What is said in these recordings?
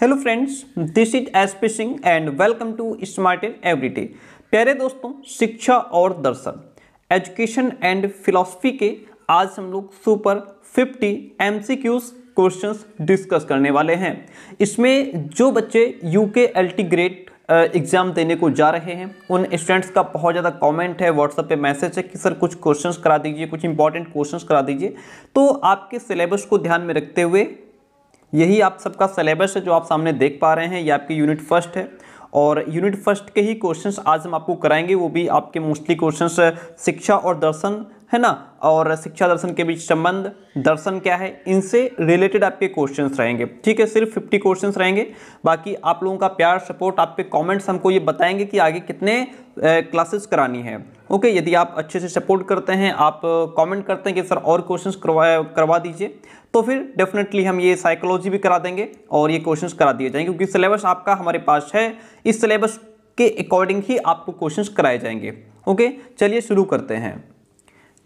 hello friends this is S P Singh and welcome to smart in everyday प्यारे दोस्तों शिक्षा और दर्शन एजुकेशन एंड फिलॉसफी के आज हम लोग सुपर 50 एमसीक्यूज क्वेश्चंस डिस्कस करने वाले हैं इसमें जो बच्चे यूके एल्टी ग्रेड एग्ज़ाम देने को जा रहे हैं उन स्टूडेंट्स का बहुत ज़्यादा कमेंट है व्हाट्सएप पे मैसेज है कि सर कुछ क्वेश्चंस करा दीजिए कुछ इंपॉर्टेंट क्वेश्चंस करा दीजिए तो आपके सिलेबस को ध्यान में रखते हुए यही आप सबका सिलेबस है जो आप सामने देख पा रहे हैं ये आपकी यूनिट फर्स्ट है और यूनिट फर्स्ट के ही क्वेश्चंस आज हम आपको कराएंगे वो भी आपके मोस्टली क्वेश्चंस शिक्षा और दर्शन है ना और शिक्षा दर्शन के बीच संबंध दर्शन क्या है इनसे रिलेटेड आपके क्वेश्चंस रहेंगे ठीक है सिर्फ 50 क्वेश्चंस रहेंगे बाकी आप लोगों का प्यार सपोर्ट आपके कमेंट्स हमको ये बताएंगे कि आगे कितने क्लासेस करानी है ओके यदि आप अच्छे से सपोर्ट करते हैं आप कमेंट करते हैं कि सर और क्वेश्चन करवा करवा दीजिए तो फिर डेफिनेटली हम ये साइकोलॉजी भी करा देंगे और ये क्वेश्चंस करा दिए जाएंगे क्योंकि सिलेबस आपका हमारे पास है इस सिलेबस के अकॉर्डिंग ही आपको क्वेश्चंस कराए जाएंगे ओके चलिए शुरू करते हैं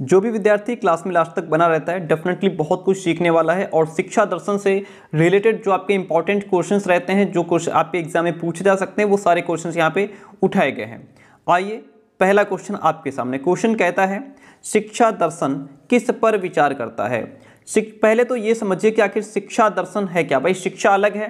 जो भी विद्यार्थी क्लास में लास्ट तक बना रहता है डेफिनेटली बहुत कुछ सीखने वाला है और शिक्षा दर्शन से रिलेटेड जो आपके इंपॉर्टेंट क्वेश्चन रहते हैं जो क्वेश्चन आपके एग्जाम में पूछे जा सकते हैं वो सारे क्वेश्चन यहाँ पे उठाए गए हैं आइए पहला क्वेश्चन आपके सामने क्वेश्चन कहता है शिक्षा दर्शन किस पर विचार करता है पहले तो ये समझिए कि आखिर शिक्षा दर्शन है क्या भाई शिक्षा अलग है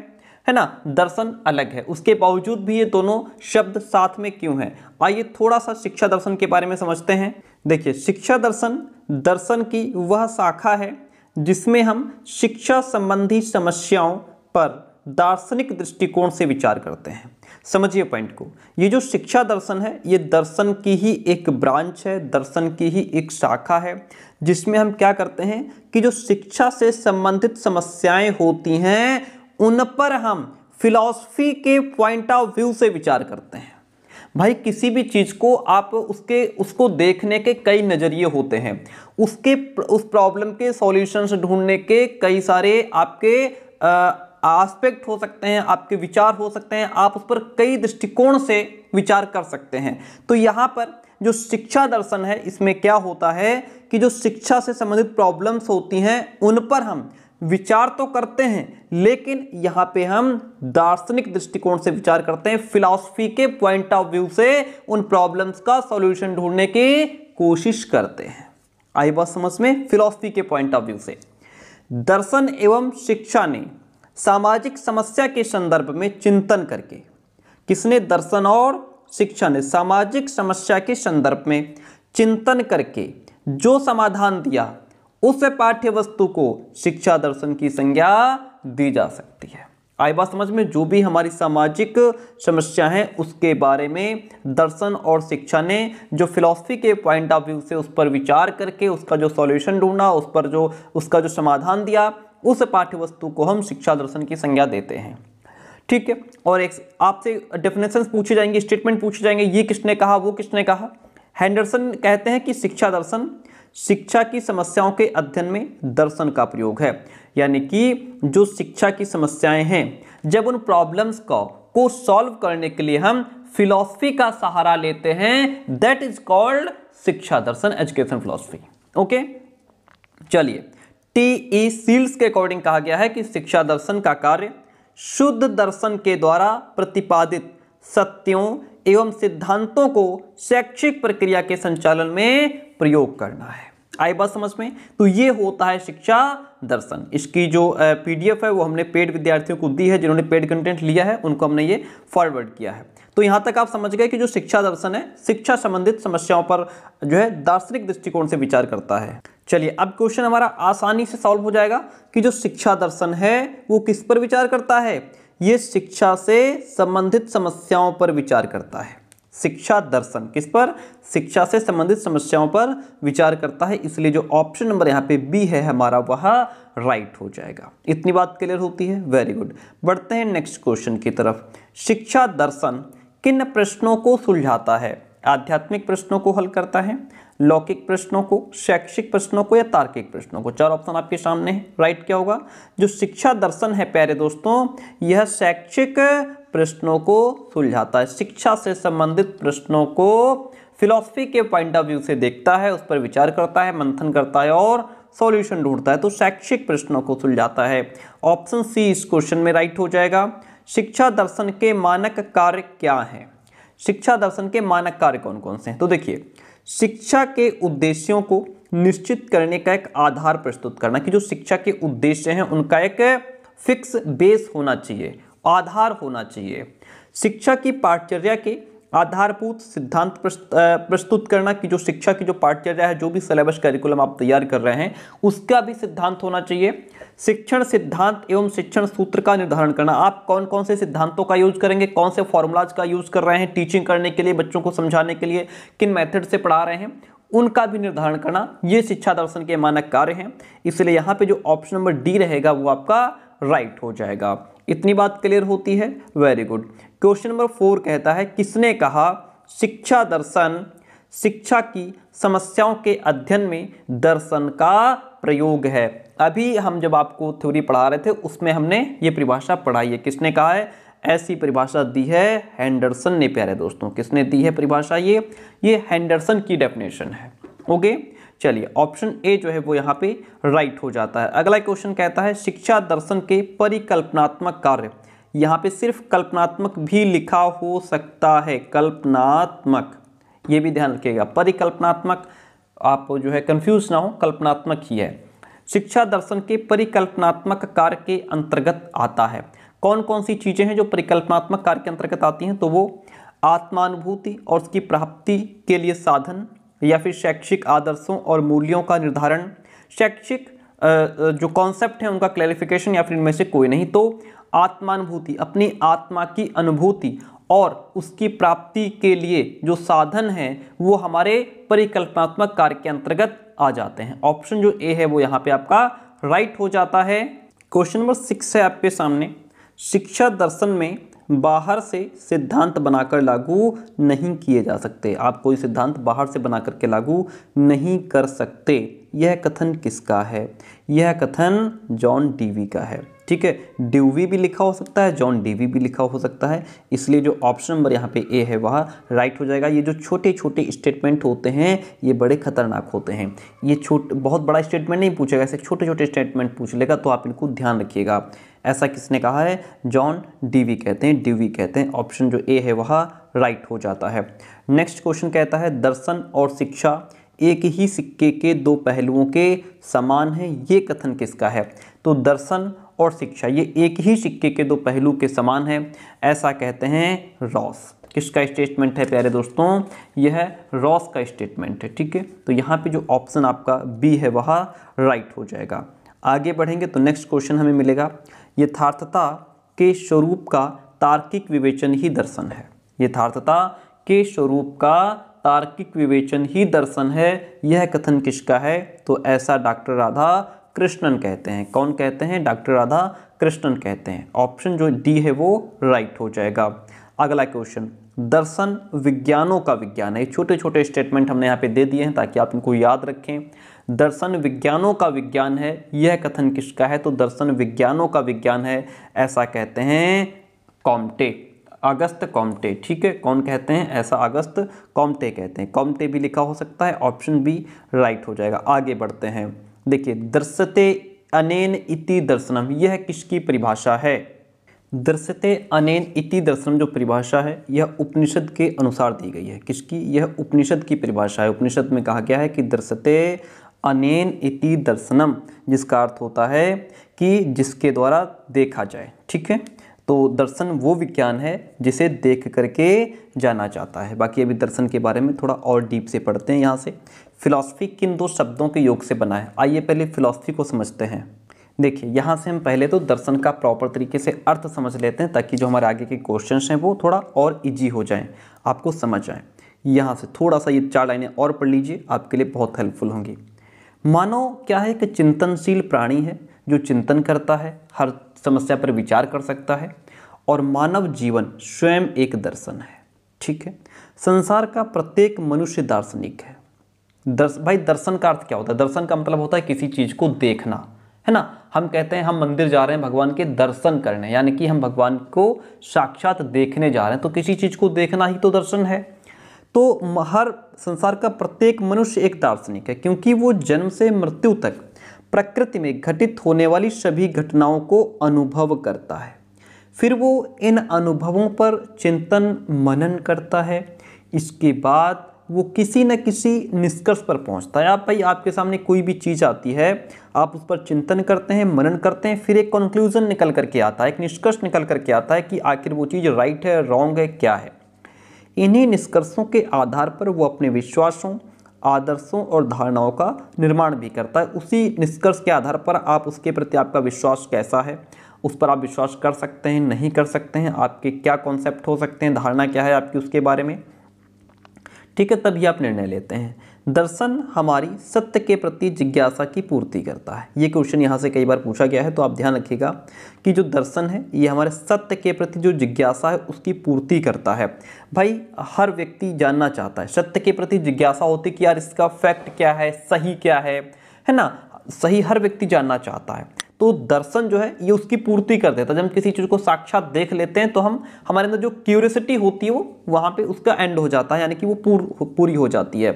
है ना दर्शन अलग है उसके बावजूद भी ये दोनों शब्द साथ में क्यों हैं आइए थोड़ा सा शिक्षा दर्शन के बारे में समझते हैं देखिए शिक्षा दर्शन दर्शन की वह शाखा है जिसमें हम शिक्षा संबंधी समस्याओं पर दार्शनिक दृष्टिकोण से विचार करते हैं समझिए पॉइंट को ये जो शिक्षा दर्शन है ये दर्शन की ही एक ब्रांच है दर्शन की ही एक शाखा है जिसमें हम क्या करते हैं कि जो शिक्षा से संबंधित समस्याएं होती हैं उन पर हम फिलॉसफी के पॉइंट ऑफ व्यू से विचार करते हैं भाई किसी भी चीज़ को आप उसके उसको देखने के कई नज़रिए होते हैं उसके उस प्रॉब्लम के सॉल्यूशंस ढूंढने के कई सारे आपके आ, आस्पेक्ट हो सकते हैं आपके विचार हो सकते हैं आप उस पर कई दृष्टिकोण से विचार कर सकते हैं तो यहाँ पर जो शिक्षा दर्शन है इसमें क्या होता है कि जो शिक्षा से संबंधित प्रॉब्लम्स होती हैं उन पर हम विचार तो करते हैं लेकिन यहाँ पे हम दार्शनिक दृष्टिकोण से विचार करते हैं फिलॉसफी के पॉइंट ऑफ व्यू से उन प्रॉब्लम्स का सॉल्यूशन ढूंढने की कोशिश करते हैं आई बात समझ में फिलॉसफी के पॉइंट ऑफ व्यू से दर्शन एवं शिक्षा ने सामाजिक समस्या के संदर्भ में चिंतन करके किसने दर्शन और शिक्षा ने सामाजिक समस्या के संदर्भ में चिंतन करके जो समाधान दिया उस पाठ्य वस्तु को शिक्षा दर्शन की संज्ञा दी जा सकती है आई बात समझ में जो भी हमारी सामाजिक समस्या है उसके बारे में दर्शन और शिक्षा ने जो फिलॉसफी के पॉइंट ऑफ व्यू से उस पर विचार करके उसका जो सॉल्यूशन ढूंढा उस पर जो उसका जो समाधान दिया उस पाठ्य वस्तु को हम शिक्षा दर्शन की संज्ञा देते हैं ठीक है और एक आपसे डेफिनेशन पूछे जाएंगे स्टेटमेंट पूछे जाएंगे ये किसने कहा वो किसने कहा हैंडरसन कहते हैं कि शिक्षा दर्शन शिक्षा की समस्याओं के अध्ययन में दर्शन का प्रयोग है यानी कि जो शिक्षा की समस्याएं हैं जब उन प्रॉब्लम्स को को सॉल्व करने के लिए हम फिलॉसफी का सहारा लेते हैं दैट इज कॉल्ड शिक्षा दर्शन एजुकेशन फिलॉसफी ओके चलिए टी ई सील्स के अकॉर्डिंग कहा गया है कि शिक्षा दर्शन का कार्य शुद्ध दर्शन के द्वारा प्रतिपादित सत्यों एवं सिद्धांतों को शैक्षिक प्रक्रिया के संचालन में प्रयोग करना है आई बात समझ में तो ये होता है शिक्षा दर्शन इसकी जो पीडीएफ है वो हमने पेड विद्यार्थियों को दी है जिन्होंने पेड कंटेंट लिया है उनको हमने ये फॉरवर्ड किया है तो यहां तक आप समझ गए कि जो शिक्षा दर्शन है शिक्षा संबंधित समस्याओं पर जो है दार्शनिक दृष्टिकोण से विचार करता है चलिए अब क्वेश्चन हमारा आसानी से सॉल्व हो जाएगा कि जो शिक्षा दर्शन है वो किस पर विचार करता है ये शिक्षा से संबंधित समस्याओं पर विचार करता है शिक्षा दर्शन किस पर शिक्षा से संबंधित समस्याओं पर विचार करता है इसलिए जो ऑप्शन नंबर यहाँ पे बी है हमारा वह राइट हो जाएगा इतनी बात क्लियर होती है वेरी गुड बढ़ते हैं नेक्स्ट क्वेश्चन की तरफ शिक्षा दर्शन किन प्रश्नों को सुलझाता है आध्यात्मिक प्रश्नों को हल करता है लौकिक प्रश्नों को शैक्षिक प्रश्नों को या तार्किक प्रश्नों को चार ऑप्शन आपके सामने है राइट क्या होगा जो शिक्षा दर्शन है प्यारे दोस्तों यह शैक्षिक प्रश्नों को सुलझाता है शिक्षा से संबंधित प्रश्नों को फिलॉसफी के पॉइंट ऑफ व्यू से देखता है उस पर विचार करता है मंथन करता है और सॉल्यूशन ढूंढता है तो शैक्षिक प्रश्नों को सुलझाता है ऑप्शन सी इस क्वेश्चन में राइट हो जाएगा शिक्षा दर्शन के मानक कार्य क्या हैं शिक्षा दर्शन के मानक कार्य कौन कौन से हैं तो देखिए शिक्षा के उद्देश्यों को निश्चित करने का एक आधार प्रस्तुत करना कि जो शिक्षा के उद्देश्य हैं उनका एक फिक्स बेस होना चाहिए आधार होना चाहिए शिक्षा की पाठचर्या के आधारभूत सिद्धांत प्रस्तुत करना कि जो शिक्षा की जो पाठ्यचर्या है जो भी सिलेबस करिकुलम आप तैयार कर रहे हैं उसका भी सिद्धांत होना चाहिए शिक्षण सिद्धांत एवं शिक्षण सूत्र का निर्धारण करना आप कौन कौन से सिद्धांतों का यूज करेंगे कौन से फॉर्मूलाज का यूज कर रहे हैं टीचिंग करने के लिए बच्चों को समझाने के लिए किन मेथड से पढ़ा रहे हैं उनका भी निर्धारण करना ये शिक्षा दर्शन के मानक कार्य हैं इसलिए यहाँ पे जो ऑप्शन नंबर डी रहेगा वो आपका राइट हो जाएगा इतनी बात क्लियर होती है very good question number four कहता है किसने कहा शिक्षा दर्शन शिक्षा की समस्याओं के अध्ययन में दर्शन का प्रयोग है अभी हम जब आपको थ्योरी पढ़ा रहे थे उसमें हमने ये परिभाषा पढ़ाई है किसने कहा है ऐसी परिभाषा दी है हैंडरसन ने प्यारे दोस्तों किसने दी है परिभाषा ये ये हैंडरसन की डेफिनेशन है ओके चलिए ऑप्शन ए जो है वो यहाँ पे राइट हो जाता है अगला क्वेश्चन कहता है शिक्षा दर्शन के परिकल्पनात्मक कार्य यहाँ पे सिर्फ कल्पनात्मक भी लिखा हो सकता है कल्पनात्मक ये भी ध्यान रखिएगा परिकल्पनात्मक आप जो है कंफ्यूज ना हो कल्पनात्मक ही है शिक्षा दर्शन के परिकल्पनात्मक कार्य के अंतर्गत आता है कौन कौन सी चीज़ें हैं जो परिकल्पनात्मक कार्य के अंतर्गत आती हैं तो वो आत्मानुभूति और उसकी प्राप्ति के लिए साधन या फिर शैक्षिक आदर्शों और मूल्यों का निर्धारण शैक्षिक जो कॉन्सेप्ट है उनका क्लैरिफिकेशन या फिर इनमें से कोई नहीं तो आत्मानुभूति अपनी आत्मा की अनुभूति और उसकी प्राप्ति के लिए जो साधन हैं वो हमारे परिकल्पनात्मक कार्य के अंतर्गत आ जाते हैं ऑप्शन जो ए है वो यहाँ पे आपका राइट हो जाता है क्वेश्चन नंबर सिक्स है आपके सामने शिक्षा दर्शन में बाहर से सिद्धांत बनाकर लागू नहीं किए जा सकते आप कोई सिद्धांत बाहर से बना करके लागू नहीं कर सकते यह कथन किसका है यह कथन जॉन डीवी का है ठीक है ड्यूवी भी लिखा हो सकता है जॉन डीवी भी लिखा हो सकता है इसलिए जो ऑप्शन नंबर यहाँ पे ए है वह राइट हो जाएगा ये जो छोटे छोटे स्टेटमेंट होते हैं ये बड़े खतरनाक होते हैं ये छोट बहुत बड़ा स्टेटमेंट नहीं पूछेगा ऐसे छोटे छोटे स्टेटमेंट पूछ लेगा तो आप इनको ध्यान रखिएगा ऐसा किसने कहा है जॉन डीवी कहते हैं डीवी कहते हैं ऑप्शन जो ए है वह राइट हो जाता है नेक्स्ट क्वेश्चन कहता है दर्शन और शिक्षा एक ही सिक्के के दो पहलुओं के समान है ये कथन किसका है तो दर्शन और शिक्षा ये एक ही सिक्के के दो पहलू के समान है ऐसा कहते हैं रॉस किसका स्टेटमेंट है प्यारे दोस्तों यह रॉस का स्टेटमेंट है ठीक है तो यहाँ पे जो ऑप्शन आपका बी है वह राइट हो जाएगा आगे बढ़ेंगे तो नेक्स्ट क्वेश्चन हमें मिलेगा यथार्थता के स्वरूप का तार्किक विवेचन ही दर्शन है यथार्थता के स्वरूप का तार्किक विवेचन ही दर्शन है यह कथन किसका है तो ऐसा डॉक्टर राधा कृष्णन कहते हैं कौन कहते हैं डॉक्टर राधा कृष्णन कहते हैं ऑप्शन जो डी है वो राइट हो जाएगा अगला क्वेश्चन दर्शन विज्ञानों का विज्ञान है छोटे छोटे स्टेटमेंट हमने यहाँ पे दे दिए हैं ताकि आप इनको याद रखें दर्शन विज्ञानों का विज्ञान है यह कथन किसका है तो दर्शन विज्ञानों का विज्ञान है ऐसा कहते हैं कॉम्टे अगस्त कॉम्टे ठीक है कौन कहते हैं ऐसा अगस्त कॉम्टे कहते हैं कॉम्टे भी लिखा हो सकता है ऑप्शन बी राइट हो जाएगा आगे बढ़ते हैं देखिए दर्शते अनेन इति दर्शनम यह किसकी परिभाषा है दर्शते अनेन इति दर्शनम जो परिभाषा है यह उपनिषद के अनुसार दी गई है किसकी यह उपनिषद की परिभाषा है उपनिषद में कहा गया है कि दर्शते अनेन इति दर्शनम जिसका अर्थ होता है कि जिसके द्वारा देखा जाए ठीक है तो दर्शन वो विज्ञान है जिसे देख करके जाना जाता है बाकी अभी दर्शन के बारे में थोड़ा और डीप से पढ़ते हैं यहाँ से फिलॉसफी किन दो शब्दों के योग से बना है आइए पहले फिलॉसफी को समझते हैं देखिए यहाँ से हम पहले तो दर्शन का प्रॉपर तरीके से अर्थ समझ लेते हैं ताकि जो हमारे आगे के क्वेश्चन हैं वो थोड़ा और इजी हो जाएँ आपको समझ आए यहाँ से थोड़ा सा ये चार लाइनें और पढ़ लीजिए आपके लिए बहुत हेल्पफुल होंगी मानव क्या है कि चिंतनशील प्राणी है जो चिंतन करता है हर समस्या पर विचार कर सकता है और मानव जीवन स्वयं एक दर्शन है ठीक है संसार का प्रत्येक मनुष्य दार्शनिक है दर्श भाई दर्शन का अर्थ क्या होता है दर्शन का मतलब होता है किसी चीज़ को देखना है ना हम कहते हैं हम मंदिर जा रहे हैं भगवान के दर्शन करने यानी कि हम भगवान को साक्षात देखने जा रहे हैं तो किसी चीज़ को देखना ही तो दर्शन है तो हर संसार का प्रत्येक मनुष्य एक दार्शनिक है क्योंकि वो जन्म से मृत्यु तक प्रकृति में घटित होने वाली सभी घटनाओं को अनुभव करता है फिर वो इन अनुभवों पर चिंतन मनन करता है इसके बाद वो किसी न किसी निष्कर्ष पर पहुंचता है आप भाई आपके सामने कोई भी चीज़ आती है आप उस पर चिंतन करते हैं मनन करते हैं फिर एक कंक्लूजन निकल करके आता है एक निष्कर्ष निकल करके आता है कि आखिर वो चीज़ राइट है रॉन्ग है क्या है इन्हीं निष्कर्षों के आधार पर वो अपने विश्वासों आदर्शों और धारणाओं का निर्माण भी करता है उसी निष्कर्ष के आधार पर आप उसके प्रति आपका विश्वास कैसा है उस पर आप विश्वास कर सकते हैं नहीं कर सकते हैं आपके क्या कॉन्सेप्ट हो सकते हैं धारणा क्या है आपकी उसके बारे में ठीक है तभी आप निर्णय लेते हैं दर्शन हमारी सत्य के प्रति जिज्ञासा की पूर्ति करता है ये क्वेश्चन यहाँ से कई बार पूछा गया है तो आप ध्यान रखिएगा कि जो दर्शन है ये हमारे सत्य के प्रति जो जिज्ञासा है उसकी पूर्ति करता है भाई हर व्यक्ति जानना चाहता है सत्य के प्रति जिज्ञासा होती कि यार इसका फैक्ट क्या है सही क्या है है ना सही हर व्यक्ति जानना चाहता है तो दर्शन जो है ये उसकी पूर्ति कर देता है जब हम किसी चीज़ को साक्षात देख लेते हैं तो हम हमारे अंदर जो क्यूरियसिटी होती है वो वहाँ पे उसका एंड हो जाता है यानी कि वो पूर, पूरी हो जाती है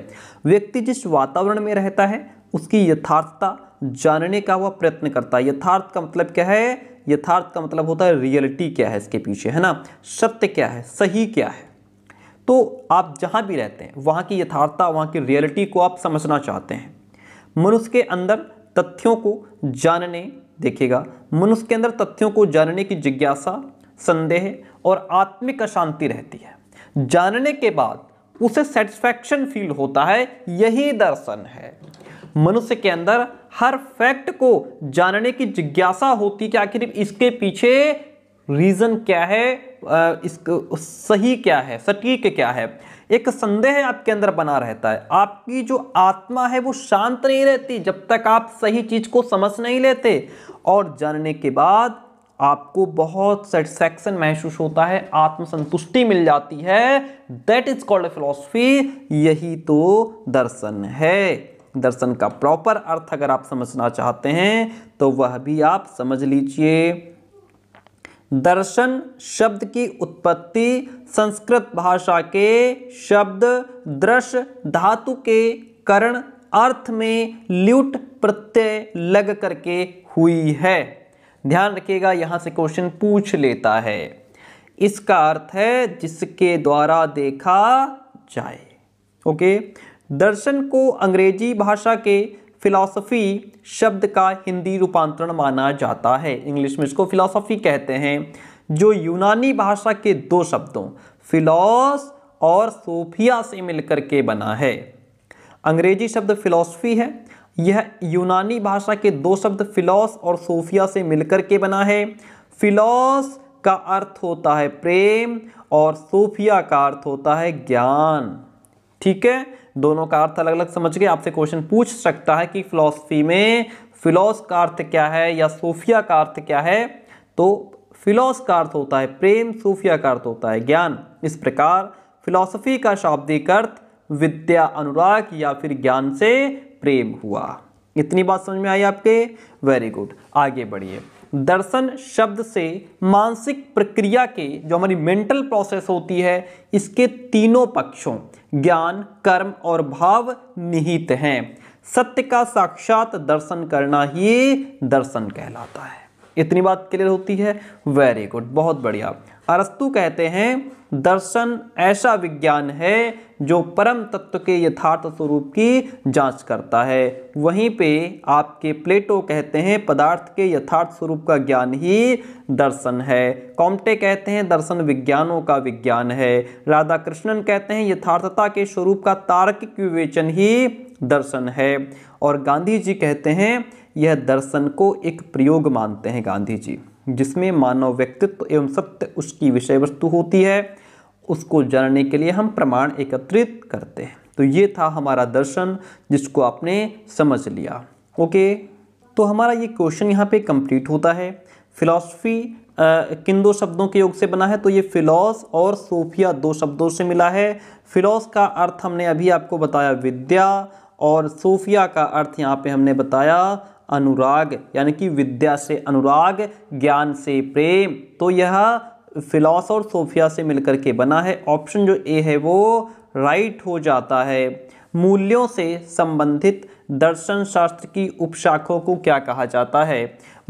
व्यक्ति जिस वातावरण में रहता है उसकी यथार्थता जानने का वह प्रयत्न करता है यथार्थ का मतलब क्या है यथार्थ का मतलब होता है रियलिटी क्या है इसके पीछे है ना सत्य क्या है सही क्या है तो आप जहाँ भी रहते हैं वहाँ की यथार्थता वहाँ की रियलिटी को आप समझना चाहते हैं मनुष्य के अंदर तथ्यों को जानने देखिएगा मनुष्य के अंदर तथ्यों को जानने की जिज्ञासा संदेह और आत्मिक अशांति रहती है जानने के बाद उसे सेटिस्फैक्शन फील होता है यही दर्शन है मनुष्य के अंदर हर फैक्ट को जानने की जिज्ञासा होती है कि आखिर इसके पीछे रीज़न क्या है इसको सही क्या है सटीक क्या है एक संदेह आपके अंदर बना रहता है आपकी जो आत्मा है वो शांत नहीं रहती जब तक आप सही चीज़ को समझ नहीं लेते और जानने के बाद आपको बहुत सेटिस्फैक्शन महसूस होता है आत्मसंतुष्टि मिल जाती है दैट इज कॉल्ड फिलोसफी यही तो दर्शन है दर्शन का प्रॉपर अर्थ अगर आप समझना चाहते हैं तो वह भी आप समझ लीजिए दर्शन शब्द की उत्पत्ति संस्कृत भाषा के शब्द दृश्य धातु के करण अर्थ में ल्यूट प्रत्यय लग करके हुई है ध्यान रखिएगा यहाँ से क्वेश्चन पूछ लेता है इसका अर्थ है जिसके द्वारा देखा जाए ओके दर्शन को अंग्रेजी भाषा के फिलॉसफी शब्द का हिंदी रूपांतरण माना जाता है इंग्लिश में इसको फिलॉसफी कहते हैं जो यूनानी भाषा के दो शब्दों फिलॉस और सोफिया से मिलकर के बना है अंग्रेजी शब्द फिलॉसफी है यह यूनानी भाषा के दो शब्द फिलॉस और सोफिया से मिलकर के बना है फिलॉस का अर्थ होता है प्रेम और सोफिया का अर्थ होता है ज्ञान ठीक है दोनों का अर्थ अलग अलग समझ के आपसे क्वेश्चन पूछ सकता है कि फिलोसफी में फिलोस का अर्थ क्या है या सूफिया का अर्थ क्या है तो फिलोस का अर्थ होता है प्रेम सूफिया का अर्थ होता है ज्ञान इस प्रकार फिलोसफी का शाब्दिक अर्थ विद्या अनुराग या फिर ज्ञान से प्रेम हुआ इतनी बात समझ में आई आपके वेरी गुड आगे बढ़िए दर्शन शब्द से मानसिक प्रक्रिया के जो हमारी मेंटल प्रोसेस होती है इसके तीनों पक्षों ज्ञान कर्म और भाव निहित हैं सत्य का साक्षात दर्शन करना ही दर्शन कहलाता है इतनी बात क्लियर होती है वेरी गुड बहुत बढ़िया अरस्तु कहते हैं दर्शन ऐसा विज्ञान है जो परम तत्व के यथार्थ स्वरूप की जांच करता है वहीं पे आपके प्लेटो कहते हैं पदार्थ के यथार्थ स्वरूप का ज्ञान ही दर्शन है कॉम्टे कहते हैं दर्शन विज्ञानों का विज्ञान है राधा कृष्णन कहते हैं यथार्थता के स्वरूप का तार्किक विवेचन ही दर्शन है और गांधी जी कहते हैं यह दर्शन को एक प्रयोग मानते हैं गांधी जी जिसमें मानव व्यक्तित्व एवं सत्य उसकी विषय वस्तु होती है उसको जानने के लिए हम प्रमाण एकत्रित करते हैं तो ये था हमारा दर्शन जिसको आपने समझ लिया ओके तो हमारा ये क्वेश्चन यहाँ पे कंप्लीट होता है फिलॉसफी किन दो शब्दों के योग से बना है तो ये फिलॉस और सोफिया दो शब्दों से मिला है फिलॉस का अर्थ हमने अभी आपको बताया विद्या और सूफिया का अर्थ यहाँ पे हमने बताया अनुराग यानी कि विद्या से अनुराग ज्ञान से प्रेम तो यह फिलॉस और सोफिया से मिलकर के बना है ऑप्शन जो ए है वो राइट हो जाता है मूल्यों से संबंधित दर्शन शास्त्र की उपशाखों को क्या कहा जाता है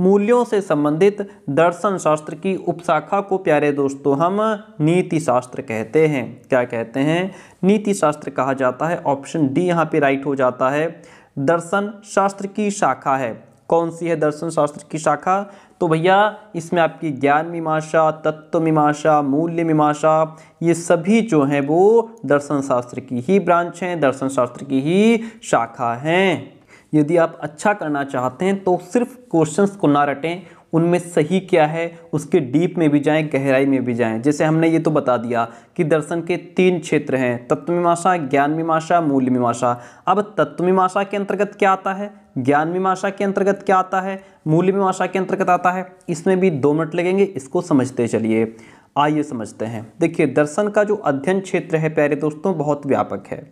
मूल्यों से संबंधित दर्शन शास्त्र की उपशाखा को प्यारे दोस्तों हम नीति शास्त्र कहते हैं क्या कहते हैं नीति शास्त्र कहा जाता है ऑप्शन डी यहाँ पे राइट हो जाता है दर्शन शास्त्र की शाखा है कौन सी है दर्शन शास्त्र की शाखा तो भैया इसमें आपकी ज्ञान मीमांसा तत्व मीमांसा मूल्य मीमांसा ये सभी जो हैं वो दर्शन शास्त्र की ही ब्रांच हैं दर्शन शास्त्र की ही शाखा हैं यदि आप अच्छा करना चाहते हैं तो सिर्फ क्वेश्चंस को ना रटें उनमें सही क्या है उसके डीप में भी जाएं गहराई में भी जाएं जैसे हमने ये तो बता दिया कि दर्शन के तीन क्षेत्र हैं तत्वमीमाशा ज्ञान मीमाशा मूल्य मीमाशा अब तत्वमीमाशा के अंतर्गत क्या आता है ज्ञान मीमाशा के अंतर्गत क्या आता है मूल्य मीमाशा के अंतर्गत आता है इसमें भी दो मिनट लगेंगे इसको समझते चलिए आइए समझते हैं देखिए दर्शन का जो अध्ययन क्षेत्र है प्यारे दोस्तों बहुत व्यापक है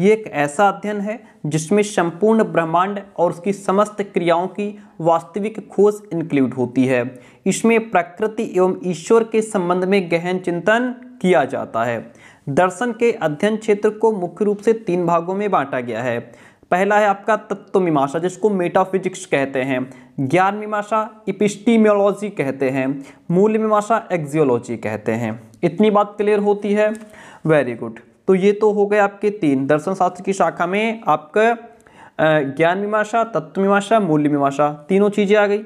ये एक ऐसा अध्ययन है जिसमें संपूर्ण ब्रह्मांड और उसकी समस्त क्रियाओं की वास्तविक खोज इंक्लूड होती है इसमें प्रकृति एवं ईश्वर के संबंध में गहन चिंतन किया जाता है दर्शन के अध्ययन क्षेत्र को मुख्य रूप से तीन भागों में बांटा गया है पहला है आपका तत्व मीमाशा जिसको मेटाफिजिक्स कहते हैं ज्ञान मीमाशा इपिस्टीमियोलॉजी कहते हैं मूल मीमाशा एक्जियोलॉजी कहते हैं इतनी बात क्लियर होती है वेरी गुड तो ये तो हो गए आपके तीन दर्शन शास्त्र की शाखा में आपका ज्ञान मीमाशा तत्व मीमाशा मूल्य मीमाशा तीनों चीज़ें आ गई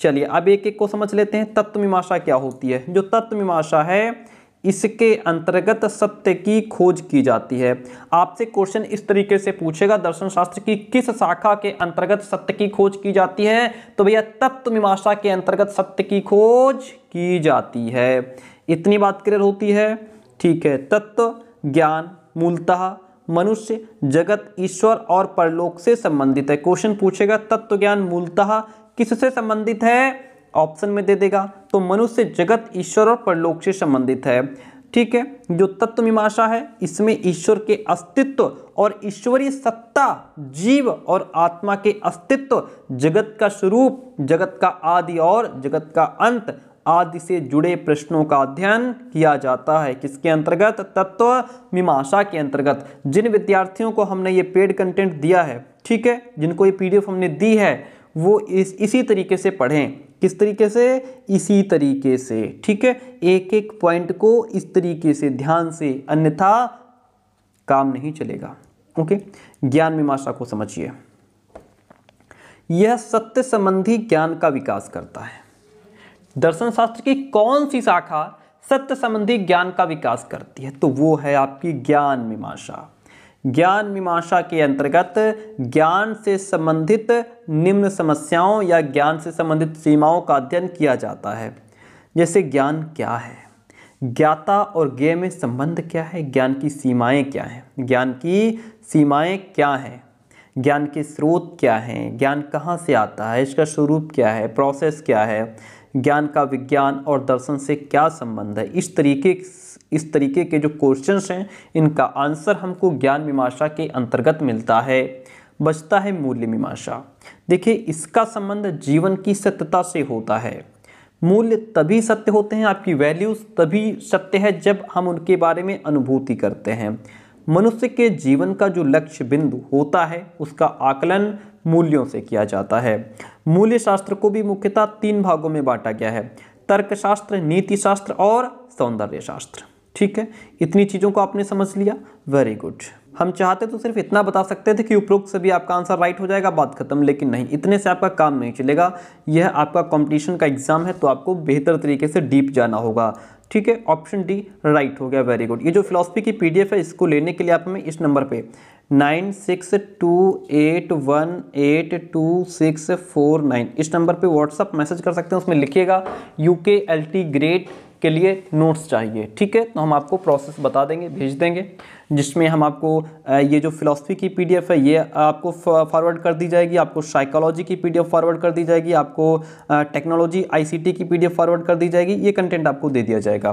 चलिए अब एक एक को समझ लेते हैं तत्व मीमाशा क्या होती है जो तत्व मीमाशा है इसके अंतर्गत सत्य की खोज की जाती है आपसे क्वेश्चन इस तरीके से पूछेगा दर्शन शास्त्र की किस शाखा के अंतर्गत सत्य की खोज की जाती है तो भैया तत्व मीमाशा के अंतर्गत सत्य की खोज की जाती है इतनी बात क्लियर होती है ठीक है तत्व ज्ञान मूलतः मनुष्य जगत ईश्वर और परलोक से संबंधित है क्वेश्चन पूछेगा तत्व ज्ञान मूलतः किससे संबंधित है ऑप्शन में दे देगा तो मनुष्य जगत ईश्वर और परलोक से संबंधित है ठीक है जो तत्व मीमाशा है इसमें ईश्वर के अस्तित्व और ईश्वरीय सत्ता जीव और आत्मा के अस्तित्व जगत का स्वरूप जगत का आदि और जगत का अंत आदि से जुड़े प्रश्नों का अध्ययन किया जाता है किसके अंतर्गत तत्व मीमांसा के अंतर्गत जिन विद्यार्थियों को हमने ये पेड कंटेंट दिया है ठीक है जिनको ये पी हमने दी है वो इस इसी तरीके से पढ़ें किस तरीके से इसी तरीके से ठीक है एक एक पॉइंट को इस तरीके से ध्यान से अन्यथा काम नहीं चलेगा ओके ज्ञान मीमाशा को समझिए यह सत्य संबंधी ज्ञान का विकास करता है दर्शन शास्त्र की कौन सी शाखा सत्य संबंधी ज्ञान का विकास करती है तो वो है आपकी ज्ञान मीमांसा ज्ञान मीमांसा के अंतर्गत ज्ञान से संबंधित निम्न समस्याओं या ज्ञान से संबंधित सीमाओं का अध्ययन किया जाता है जैसे ज्ञान क्या है ज्ञाता और ज्ञ में संबंध क्या है ज्ञान की सीमाएं क्या हैं ज्ञान की सीमाएं क्या हैं ज्ञान के स्रोत क्या हैं ज्ञान कहाँ से आता है इसका स्वरूप क्या है प्रोसेस क्या है ज्ञान का विज्ञान और दर्शन से क्या संबंध है इस तरीके इस तरीके के जो क्वेश्चंस हैं इनका आंसर हमको ज्ञान मीमांसा के अंतर्गत मिलता है बचता है मूल्य मीमांसा देखिए इसका संबंध जीवन की सत्यता से होता है मूल्य तभी सत्य होते हैं आपकी वैल्यूज़ तभी सत्य है जब हम उनके बारे में अनुभूति करते हैं मनुष्य के जीवन का जो लक्ष्य बिंदु होता है उसका आकलन मूल्यों से किया जाता है मूल्य शास्त्र को भी मुख्यतः तीन भागों में बांटा गया है तर्कशास्त्र नीतिशास्त्र और सौंदर्य शास्त्र ठीक है इतनी चीज़ों को आपने समझ लिया वेरी गुड हम चाहते तो सिर्फ इतना बता सकते थे कि उपरोक्त सभी आपका आंसर राइट हो जाएगा बात खत्म लेकिन नहीं इतने से आपका काम नहीं चलेगा यह आपका कंपटीशन का एग्जाम है तो आपको बेहतर तरीके से डीप जाना होगा ठीक है ऑप्शन डी राइट हो गया वेरी गुड ये जो फिलोसफी की पीडीएफ है इसको लेने के लिए आप हमें इस नंबर पे nine six two eight one eight two six four nine इस नंबर पे व्हाट्सअप मैसेज कर सकते हैं उसमें लिखिएगा you K L T grade के लिए नोट्स चाहिए ठीक है तो हम आपको प्रोसेस बता देंगे भेज देंगे जिसमें हम आपको ये जो फिलॉसफी की पीडीएफ है ये आपको फॉरवर्ड कर दी जाएगी आपको साइकोलॉजी की पीडीएफ फॉरवर्ड कर दी जाएगी आपको टेक्नोलॉजी आईसीटी की पीडीएफ फॉरवर्ड कर दी जाएगी ये कंटेंट आपको दे दिया जाएगा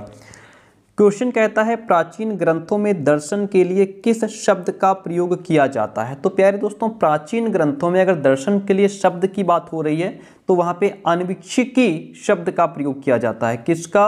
क्वेश्चन कहता है प्राचीन ग्रंथों में दर्शन के लिए किस शब्द का प्रयोग किया जाता है तो प्यारे दोस्तों प्राचीन ग्रंथों में अगर दर्शन के लिए शब्द की बात हो रही है तो वहाँ पे अनविक्षिकी शब्द का प्रयोग किया जाता है किसका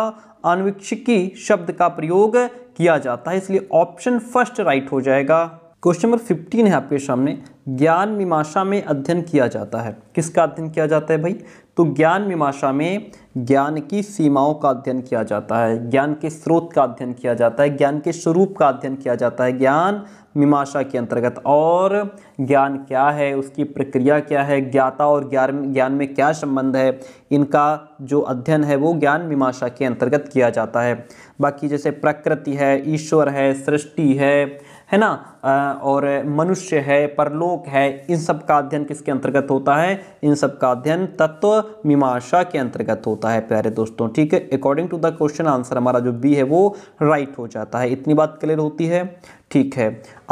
अनविक्षिकी शब्द का प्रयोग किया जाता है इसलिए ऑप्शन फर्स्ट राइट हो जाएगा क्वेश्चन नंबर फिफ्टीन है आपके सामने ज्ञान मीमाशा में अध्ययन किया जाता है किसका अध्ययन किया जाता है भाई तो ज्ञान मीमाशा में ज्ञान की सीमाओं का अध्ययन किया जाता है ज्ञान के स्रोत का अध्ययन किया जाता है ज्ञान के स्वरूप का अध्ययन किया जाता है ज्ञान मीमाशा के अंतर्गत और ज्ञान क्या है उसकी प्रक्रिया क्या है ज्ञाता और ज्ञान ज्ञान में क्या संबंध है इनका जो अध्ययन है वो ज्ञान मीमाशा के अंतर्गत किया जाता है बाकी जैसे प्रकृति है ईश्वर है सृष्टि है है ना और मनुष्य है परलोक है इन सब का अध्ययन किसके अंतर्गत होता है इन सब का अध्ययन तत्व मीमांसा के अंतर्गत होता है प्यारे दोस्तों ठीक है according to the question answer हमारा जो बी है वो राइट हो जाता है इतनी बात क्लियर होती है ठीक है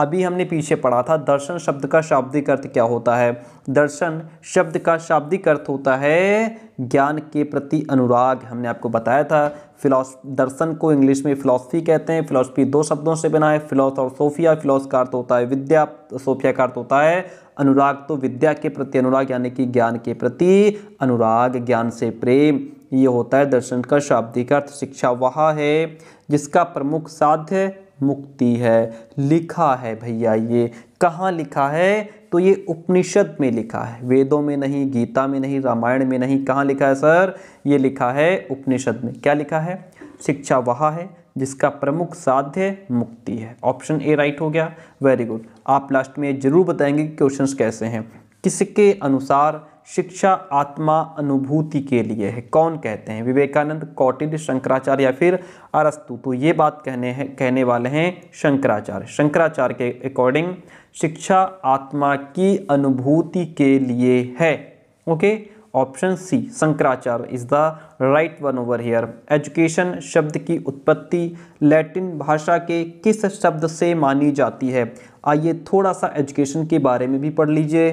अभी हमने पीछे पढ़ा था दर्शन शब्द का शाब्दिक अर्थ क्या होता है दर्शन शब्द का शाब्दिक अर्थ होता है ज्ञान के प्रति अनुराग हमने आपको बताया था फिलोस दर्शन को इंग्लिश में फिलोसफी कहते हैं फिलोसफी दो शब्दों से बना है फिलोस और सोफिया फिलोस का अर्थ होता है विद्या सोफिया का अर्थ होता है अनुराग तो विद्या के प्रति अनुराग यानी कि ज्ञान के प्रति अनुराग ज्ञान से प्रेम ये होता है दर्शन का शाब्दिक अर्थ शिक्षा वह है जिसका प्रमुख साध्य मुक्ति है लिखा है भैया ये कहाँ लिखा है तो ये उपनिषद में लिखा है वेदों में नहीं गीता में नहीं रामायण में नहीं कहाँ लिखा है सर ये लिखा है उपनिषद में क्या लिखा है शिक्षा वह है जिसका प्रमुख साध्य मुक्ति है ऑप्शन ए राइट हो गया वेरी गुड आप लास्ट में ज़रूर बताएंगे क्वेश्चंस कैसे हैं किसके अनुसार शिक्षा आत्मा अनुभूति के लिए है कौन कहते हैं विवेकानंद कौटिल्य शंकराचार्य या फिर अरस्तु तो ये बात कहने हैं कहने वाले हैं शंकराचार्य शंकराचार्य के अकॉर्डिंग शिक्षा आत्मा की अनुभूति के लिए है okay option C Shankaracharya is the right one over here education शब्द की उत्पत्ति लैटिन भाषा के किस शब्द से मानी जाती है आइए थोड़ा सा एजुकेशन के बारे में भी पढ़ लीजिए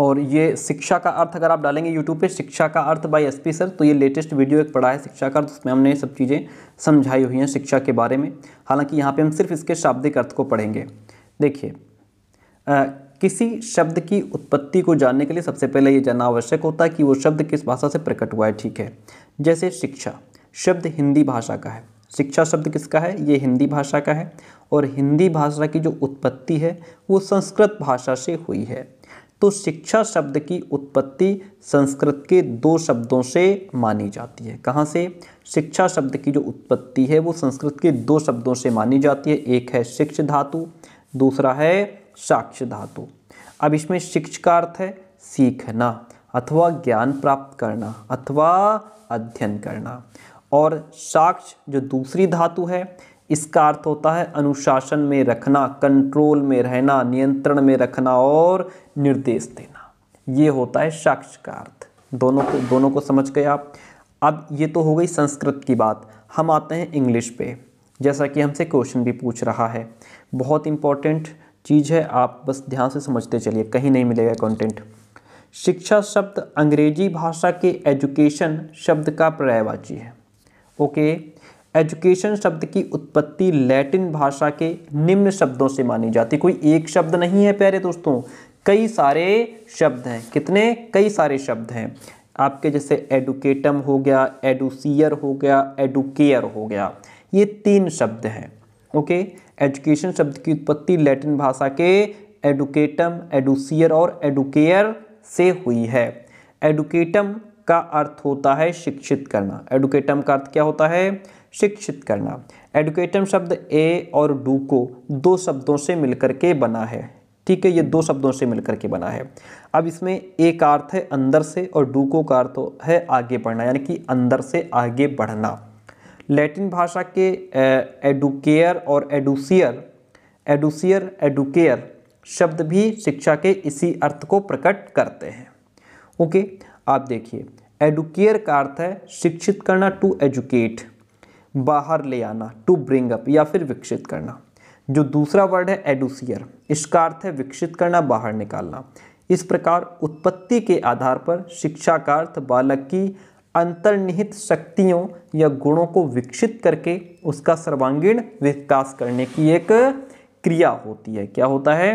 और ये शिक्षा का अर्थ अगर आप डालेंगे यूट्यूब पे शिक्षा का अर्थ बाय एसपी सर तो ये लेटेस्ट वीडियो एक पढ़ा है शिक्षा का अर्थ उसमें हमने ये सब चीज़ें समझाई हुई हैं शिक्षा के बारे में हालांकि यहाँ पे हम सिर्फ इसके शाब्दिक अर्थ को पढ़ेंगे देखिए किसी शब्द की उत्पत्ति को जानने के लिए सबसे पहले ये जानना आवश्यक होता है कि वो शब्द किस भाषा से प्रकट हुआ है ठीक है जैसे शिक्षा शब्द हिंदी भाषा का है शिक्षा शब्द किसका है ये हिंदी भाषा का है और हिंदी भाषा की जो उत्पत्ति है वो संस्कृत भाषा से हुई है तो शिक्षा शब्द की उत्पत्ति संस्कृत के दो शब्दों से मानी जाती है कहाँ से शिक्षा शब्द की जो उत्पत्ति है वो संस्कृत के दो शब्दों से मानी जाती है एक है शिक्ष धातु दूसरा है साक्ष धातु अब इसमें शिक्ष का अर्थ है सीखना अथवा ज्ञान प्राप्त करना अथवा अध्ययन करना और साक्ष जो दूसरी धातु है इसका अर्थ होता है अनुशासन में रखना कंट्रोल में रहना नियंत्रण में रखना और निर्देश देना ये होता है साक्ष का अर्थ दोनों को दोनों को समझ गए आप अब ये तो हो गई संस्कृत की बात हम आते हैं इंग्लिश पे जैसा कि हमसे क्वेश्चन भी पूछ रहा है बहुत इंपॉर्टेंट चीज़ है आप बस ध्यान से समझते चलिए कहीं नहीं मिलेगा कंटेंट शिक्षा शब्द अंग्रेजी भाषा के एजुकेशन शब्द का पर्यायवाची है ओके okay, एजुकेशन शब्द की उत्पत्ति लैटिन भाषा के निम्न शब्दों से मानी जाती कोई एक शब्द नहीं है प्यारे दोस्तों कई सारे शब्द हैं कितने कई सारे शब्द हैं आपके जैसे एडुकेटम हो गया एडुसियर हो गया एडुकेयर हो गया ये तीन शब्द हैं ओके एजुकेशन शब्द की उत्पत्ति लैटिन भाषा के एडुकेटम एडुसियर और एडुकेयर से हुई है एडुकेटम का अर्थ होता है शिक्षित करना एडुकेटम का अर्थ क्या होता है शिक्षित करना एडुकेटम शब्द ए और डू को दो शब्दों से मिलकर के बना है ठीक है ये दो शब्दों से मिलकर के बना है अब इसमें एक का अर्थ है अंदर से और डूको का अर्थ है आगे बढ़ना यानी कि अंदर से आगे बढ़ना लैटिन भाषा के एडुकेयर और एडुसियर एडुसियर एडुकेयर शब्द भी शिक्षा के इसी अर्थ को प्रकट करते हैं ओके आप देखिए एडुकेयर का अर्थ है शिक्षित करना टू एजुकेट बाहर ले आना टू ब्रिंग अप या फिर विकसित करना जो दूसरा वर्ड है एडुसियर इसका अर्थ है विकसित करना बाहर निकालना इस प्रकार उत्पत्ति के आधार पर शिक्षा का अर्थ बालक की अंतर्निहित शक्तियों या गुणों को विकसित करके उसका सर्वांगीण विकास करने की एक क्रिया होती है क्या होता है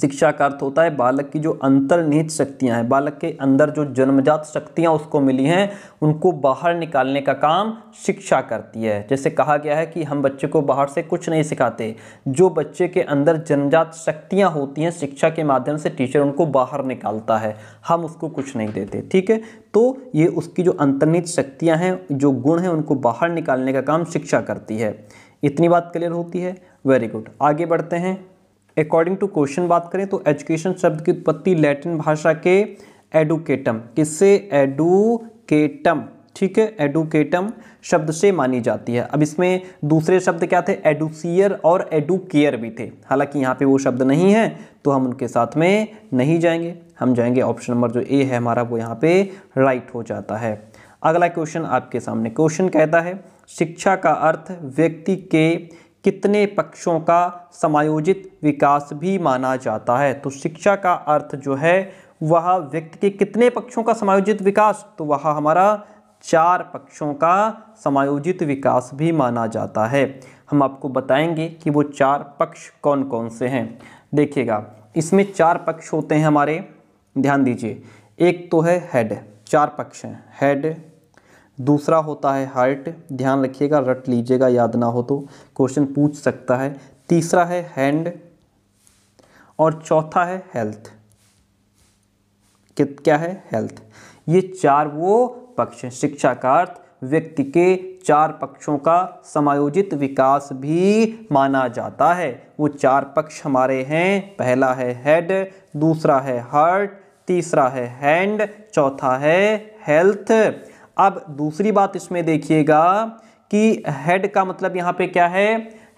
शिक्षा का अर्थ होता है बालक की जो अंतर्निहित शक्तियां हैं बालक के अंदर जो जन्मजात शक्तियां उसको मिली हैं उनको बाहर निकालने का काम शिक्षा करती है जैसे कहा गया है कि हम बच्चे को बाहर से कुछ नहीं सिखाते जो बच्चे के अंदर जन्मजात शक्तियां होती हैं शिक्षा के माध्यम से टीचर उनको बाहर निकालता है हम उसको कुछ नहीं देते ठीक है तो ये उसकी जो अंतर्निहित शक्तियाँ हैं जो गुण हैं उनको बाहर निकालने का काम शिक्षा करती है इतनी बात क्लियर होती है वेरी गुड आगे बढ़ते हैं अकॉर्डिंग टू क्वेश्चन बात करें तो एजुकेशन शब्द की उत्पत्ति लैटिन भाषा के एडुकेटम किससे एडुकेटम ठीक है एडुकेटम शब्द से मानी जाती है अब इसमें दूसरे शब्द क्या थे एडुसियर और एडुकेयर भी थे हालांकि यहाँ पे वो शब्द नहीं है तो हम उनके साथ में नहीं जाएंगे हम जाएंगे ऑप्शन नंबर जो ए है हमारा वो यहाँ पे राइट हो जाता है अगला क्वेश्चन आपके सामने क्वेश्चन कहता है शिक्षा का अर्थ व्यक्ति के कितने पक्षों का समायोजित विकास भी माना जाता है तो शिक्षा का अर्थ जो है वह व्यक्ति के कितने पक्षों का समायोजित विकास तो वह हमारा चार पक्षों का समायोजित विकास भी माना जाता है हम आपको बताएंगे कि वो चार पक्ष कौन कौन से हैं देखिएगा इसमें चार पक्ष होते हैं हमारे ध्यान दीजिए एक तो है हेड चार पक्ष हैं हेड दूसरा होता है हार्ट ध्यान रखिएगा रट लीजिएगा याद ना हो तो क्वेश्चन पूछ सकता है तीसरा है हैंड और चौथा है हेल्थ क्या है हेल्थ ये चार वो पक्ष हैं शिक्षा का अर्थ व्यक्ति के चार पक्षों का समायोजित विकास भी माना जाता है वो चार पक्ष हमारे हैं पहला है हेड दूसरा है हार्ट तीसरा है हैंड चौथा है हेल्थ अब दूसरी बात इसमें देखिएगा कि हेड का मतलब यहाँ पे क्या है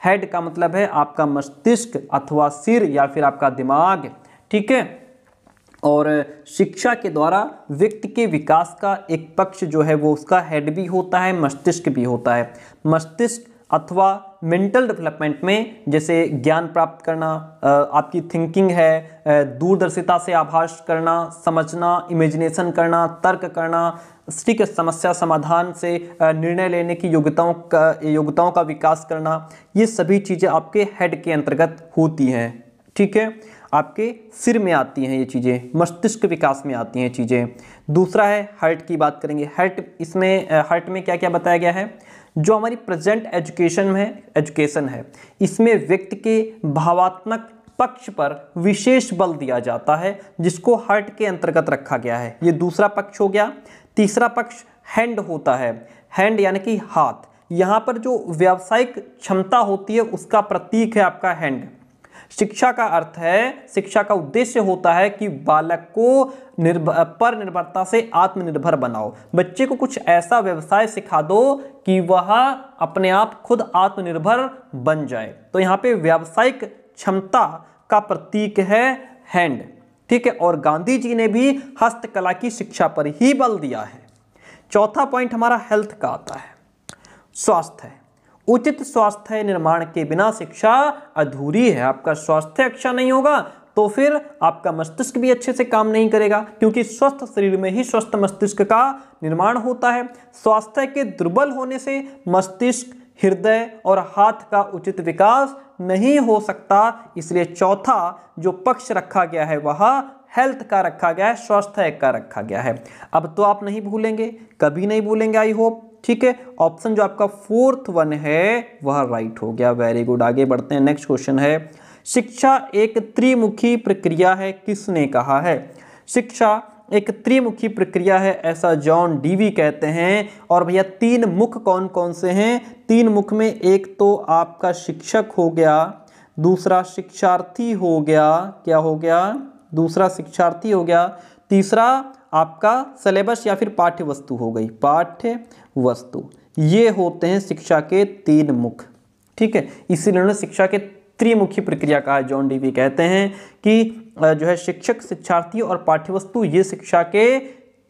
हेड का मतलब है आपका मस्तिष्क अथवा सिर या फिर आपका दिमाग ठीक है और शिक्षा के द्वारा व्यक्ति के विकास का एक पक्ष जो है वो उसका हेड भी होता है मस्तिष्क भी होता है मस्तिष्क अथवा मेंटल डेवलपमेंट में जैसे ज्ञान प्राप्त करना आपकी थिंकिंग है दूरदर्शिता से आभास करना समझना इमेजिनेशन करना तर्क करना ठीक समस्या समाधान से निर्णय लेने की योग्यताओं का योग्यताओं का विकास करना ये सभी चीज़ें आपके हेड के अंतर्गत होती हैं ठीक है आपके सिर में आती हैं ये चीज़ें मस्तिष्क विकास में आती हैं चीज़ें दूसरा है हर्ट की बात करेंगे हर्ट इसमें हर्ट में क्या क्या बताया गया है जो हमारी प्रेजेंट एजुकेशन में एजुकेशन है इसमें व्यक्ति के भावात्मक पक्ष पर विशेष बल दिया जाता है जिसको हर्ट के अंतर्गत रखा गया है ये दूसरा पक्ष हो गया तीसरा पक्ष हैंड होता है हैंड यानी कि हाथ यहाँ पर जो व्यावसायिक क्षमता होती है उसका प्रतीक है आपका हैंड शिक्षा का अर्थ है शिक्षा का उद्देश्य होता है कि बालक को निर्भर पर निर्भरता से आत्मनिर्भर बनाओ बच्चे को कुछ ऐसा व्यवसाय सिखा दो कि वह अपने आप खुद आत्मनिर्भर बन जाए तो यहाँ पे व्यावसायिक क्षमता का प्रतीक है हैंड ठीक है और गांधी जी ने भी हस्तकला की शिक्षा पर ही बल दिया है चौथा पॉइंट हमारा हेल्थ का आता है स्वास्थ्य है उचित स्वास्थ्य निर्माण के बिना शिक्षा अधूरी है आपका स्वास्थ्य अच्छा नहीं होगा तो फिर आपका मस्तिष्क भी अच्छे से काम नहीं करेगा क्योंकि स्वस्थ शरीर में ही स्वस्थ मस्तिष्क का निर्माण होता है स्वास्थ्य के दुर्बल होने से मस्तिष्क हृदय और हाथ का उचित विकास नहीं हो सकता इसलिए चौथा जो पक्ष रखा गया है वह हेल्थ का रखा गया है स्वास्थ्य का रखा गया है अब तो आप नहीं भूलेंगे कभी नहीं भूलेंगे आई होप ठीक है ऑप्शन जो आपका फोर्थ वन है वह राइट हो गया वेरी गुड आगे बढ़ते हैं नेक्स्ट क्वेश्चन है शिक्षा एक त्रिमुखी प्रक्रिया है किसने कहा है शिक्षा एक त्रिमुखी प्रक्रिया है ऐसा जॉन डीवी कहते हैं और भैया तीन मुख कौन कौन से हैं तीन मुख में एक तो आपका शिक्षक हो गया दूसरा शिक्षार्थी हो गया क्या हो गया दूसरा शिक्षार्थी हो गया तीसरा आपका सिलेबस या फिर पाठ्य वस्तु हो गई पाठ्य वस्तु ये होते हैं शिक्षा के तीन मुख ठीक है इसीलिए उन्होंने शिक्षा के त्रिमुखी प्रक्रिया कहा जॉन डीवी कहते हैं कि जो है शिक्षक शिक्षार्थी और पाठ्यवस्तु ये शिक्षा के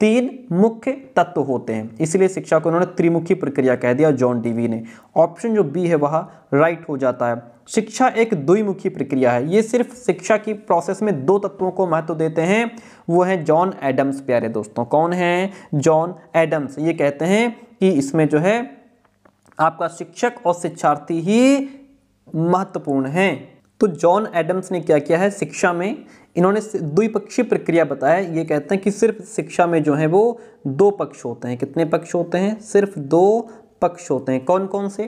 तीन मुख्य तत्व होते हैं इसलिए शिक्षा को उन्होंने त्रिमुखी प्रक्रिया कह दिया जॉन डीवी ने ऑप्शन जो बी है वह राइट हो जाता है शिक्षा एक द्विमुखी प्रक्रिया है ये सिर्फ शिक्षा की प्रोसेस में दो तत्वों को महत्व देते हैं वो हैं जॉन एडम्स प्यारे दोस्तों कौन हैं जॉन एडम्स ये कहते हैं कि इसमें जो है आपका शिक्षक और शिक्षार्थी ही महत्वपूर्ण हैं तो जॉन एडम्स ने क्या किया है शिक्षा में इन्होंने द्विपक्षीय प्रक्रिया बताया ये कहते हैं कि सिर्फ शिक्षा में जो है वो दो पक्ष होते हैं कितने पक्ष होते हैं सिर्फ दो पक्ष होते हैं कौन कौन से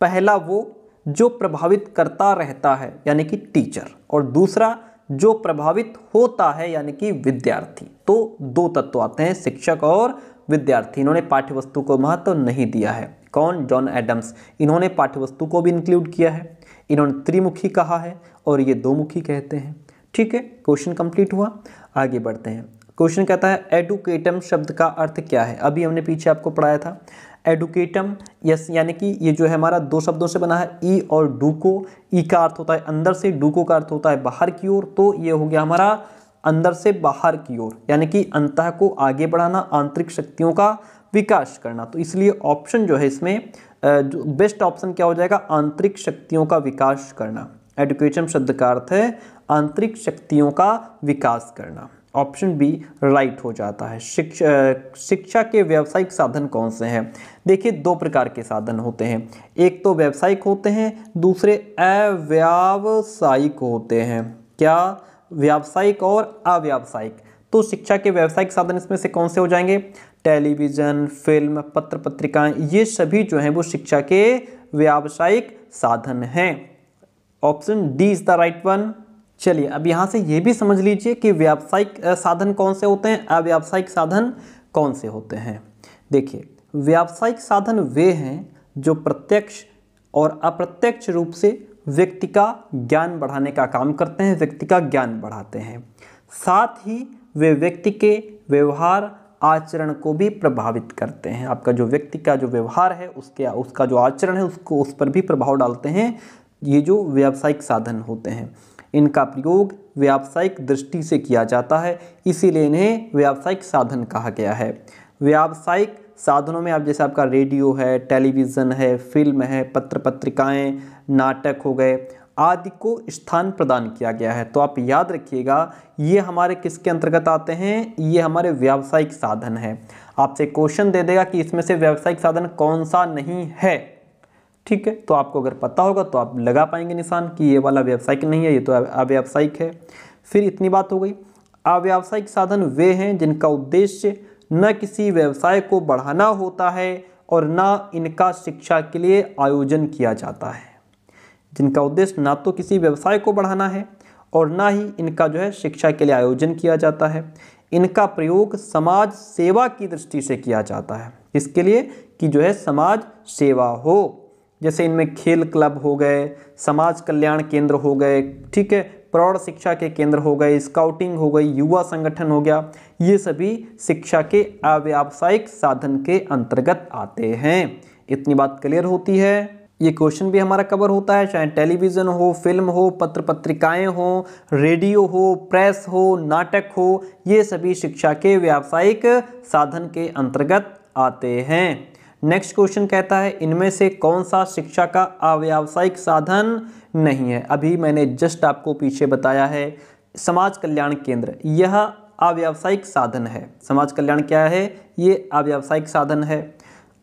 पहला वो जो प्रभावित करता रहता है यानी कि टीचर और दूसरा जो प्रभावित होता है यानी कि विद्यार्थी तो दो तत्व आते हैं शिक्षक और विद्यार्थी इन्होंने पाठ्य वस्तु को महत्व तो नहीं दिया है कौन जॉन एडम्स इन्होंने पाठ्यवस्तु को भी इंक्लूड किया है इन्होंने त्रिमुखी कहा है और ये दो मुखी कहते हैं ठीक है क्वेश्चन कंप्लीट हुआ आगे बढ़ते हैं क्वेश्चन कहता है एडुकेटम शब्द का अर्थ क्या है अभी हमने पीछे आपको पढ़ाया था एडुकेटम यस यानी कि ये जो है हमारा दो शब्दों से बना है ई और डूको ई का अर्थ होता है अंदर से डूको का अर्थ होता है बाहर की ओर तो ये हो गया हमारा अंदर से बाहर की ओर यानी कि अंतः को आगे बढ़ाना आंतरिक शक्तियों का विकास करना तो इसलिए ऑप्शन जो है इसमें जो बेस्ट ऑप्शन क्या हो जाएगा आंतरिक शक्तियों का विकास करना एडुकेशन शब्द का अर्थ है आंतरिक शक्तियों का विकास करना ऑप्शन बी राइट हो जाता है शिक्षा शिक्षा के व्यावसायिक साधन कौन से हैं देखिए दो प्रकार के साधन होते हैं एक तो व्यावसायिक होते हैं दूसरे अव्यावसायिक होते हैं क्या व्यावसायिक और अव्यावसायिक तो शिक्षा के व्यावसायिक साधन इसमें से कौन से हो जाएंगे टेलीविज़न फिल्म पत्र पत्रिकाएं ये सभी जो हैं वो शिक्षा के व्यावसायिक साधन हैं option D is the right one चलिए अब यहाँ से ये भी समझ लीजिए कि व्यावसायिक साधन कौन से होते हैं अव्यावसायिक साधन कौन से होते हैं देखिए व्यावसायिक साधन वे हैं जो प्रत्यक्ष और अप्रत्यक्ष रूप से व्यक्ति का ज्ञान बढ़ाने का काम करते हैं व्यक्ति का ज्ञान बढ़ाते हैं साथ ही वे व्यक्ति के व्यवहार आचरण को भी प्रभावित करते हैं आपका जो व्यक्ति का जो व्यवहार है उसके उसका जो आचरण है उसको उस पर भी प्रभाव डालते हैं ये जो व्यावसायिक साधन होते हैं इनका प्रयोग व्यावसायिक दृष्टि से किया जाता है इसीलिए इन्हें व्यावसायिक साधन कहा गया है व्यावसायिक साधनों में आप जैसे आपका रेडियो है टेलीविज़न है फिल्म है पत्र पत्रिकाएँ नाटक हो गए आदि को स्थान प्रदान किया गया है तो आप याद रखिएगा ये हमारे किसके अंतर्गत आते हैं ये हमारे व्यावसायिक साधन है आपसे क्वेश्चन दे देगा कि इसमें से व्यावसायिक साधन कौन सा नहीं है ठीक है तो आपको अगर पता होगा तो आप लगा पाएंगे निशान कि ये वाला व्यावसायिक नहीं है ये तो अव्यावसायिक है फिर इतनी बात हो गई अव्यावसायिक साधन वे हैं जिनका उद्देश्य न किसी व्यवसाय को बढ़ाना होता है और ना इनका शिक्षा के लिए आयोजन किया जाता है जिनका उद्देश्य ना तो किसी व्यवसाय को बढ़ाना है और ना ही इनका जो है शिक्षा के लिए आयोजन किया जाता है इनका प्रयोग समाज सेवा की दृष्टि से किया जाता है इसके लिए कि जो है समाज सेवा हो जैसे इनमें खेल क्लब हो गए समाज कल्याण केंद्र हो गए ठीक है प्रौढ़ शिक्षा के केंद्र हो गए स्काउटिंग हो गई युवा संगठन हो गया ये सभी शिक्षा के अव्यावसायिक साधन के अंतर्गत आते हैं इतनी बात क्लियर होती है ये क्वेश्चन भी हमारा कवर होता है चाहे टेलीविज़न हो फिल्म हो पत्र पत्रिकाएं हो रेडियो हो प्रेस हो नाटक हो ये सभी शिक्षा के व्यावसायिक साधन के अंतर्गत आते हैं नेक्स्ट क्वेश्चन कहता है इनमें से कौन सा शिक्षा का अव्यावसायिक साधन नहीं है अभी मैंने जस्ट आपको पीछे बताया है समाज कल्याण केंद्र यह अव्यावसायिक साधन है समाज कल्याण क्या है ये अव्यावसायिक साधन है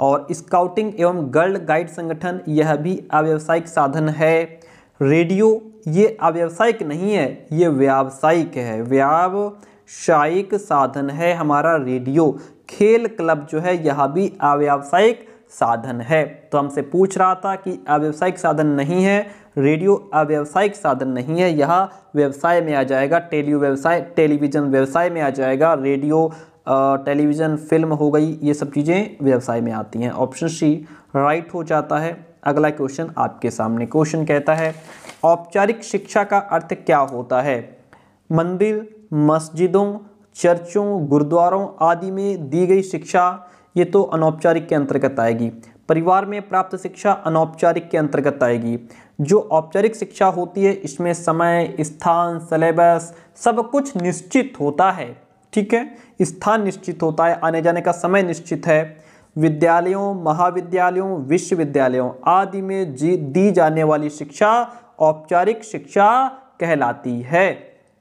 और स्काउटिंग एवं गर्ल गाइड संगठन यह भी अव्यावसायिक साधन है रेडियो ये अव्यावसायिक नहीं है ये व्यावसायिक है व्यावसायिक साधन है हमारा रेडियो खेल क्लब जो है यह भी अव्यावसायिक साधन है तो हमसे पूछ रहा था कि अव्यावसायिक साधन नहीं है रेडियो अव्यवसायिक साधन नहीं है यह व्यवसाय में आ जाएगा टेली व्यवसाय टेलीविज़न व्यवसाय में आ जाएगा रेडियो टेलीविज़न फिल्म हो गई ये सब चीज़ें व्यवसाय में आती हैं ऑप्शन सी राइट हो जाता है अगला क्वेश्चन आपके सामने क्वेश्चन कहता है औपचारिक शिक्षा का अर्थ क्या होता है मंदिर मस्जिदों चर्चों गुरुद्वारों आदि में दी गई शिक्षा ये तो अनौपचारिक के अंतर्गत आएगी परिवार में प्राप्त शिक्षा अनौपचारिक के अंतर्गत आएगी जो औपचारिक शिक्षा होती है इसमें समय स्थान सिलेबस सब कुछ निश्चित होता है ठीक है स्थान निश्चित होता है आने जाने का समय निश्चित है विद्यालयों महाविद्यालयों विश्वविद्यालयों आदि में जी दी जाने वाली शिक्षा औपचारिक शिक्षा कहलाती है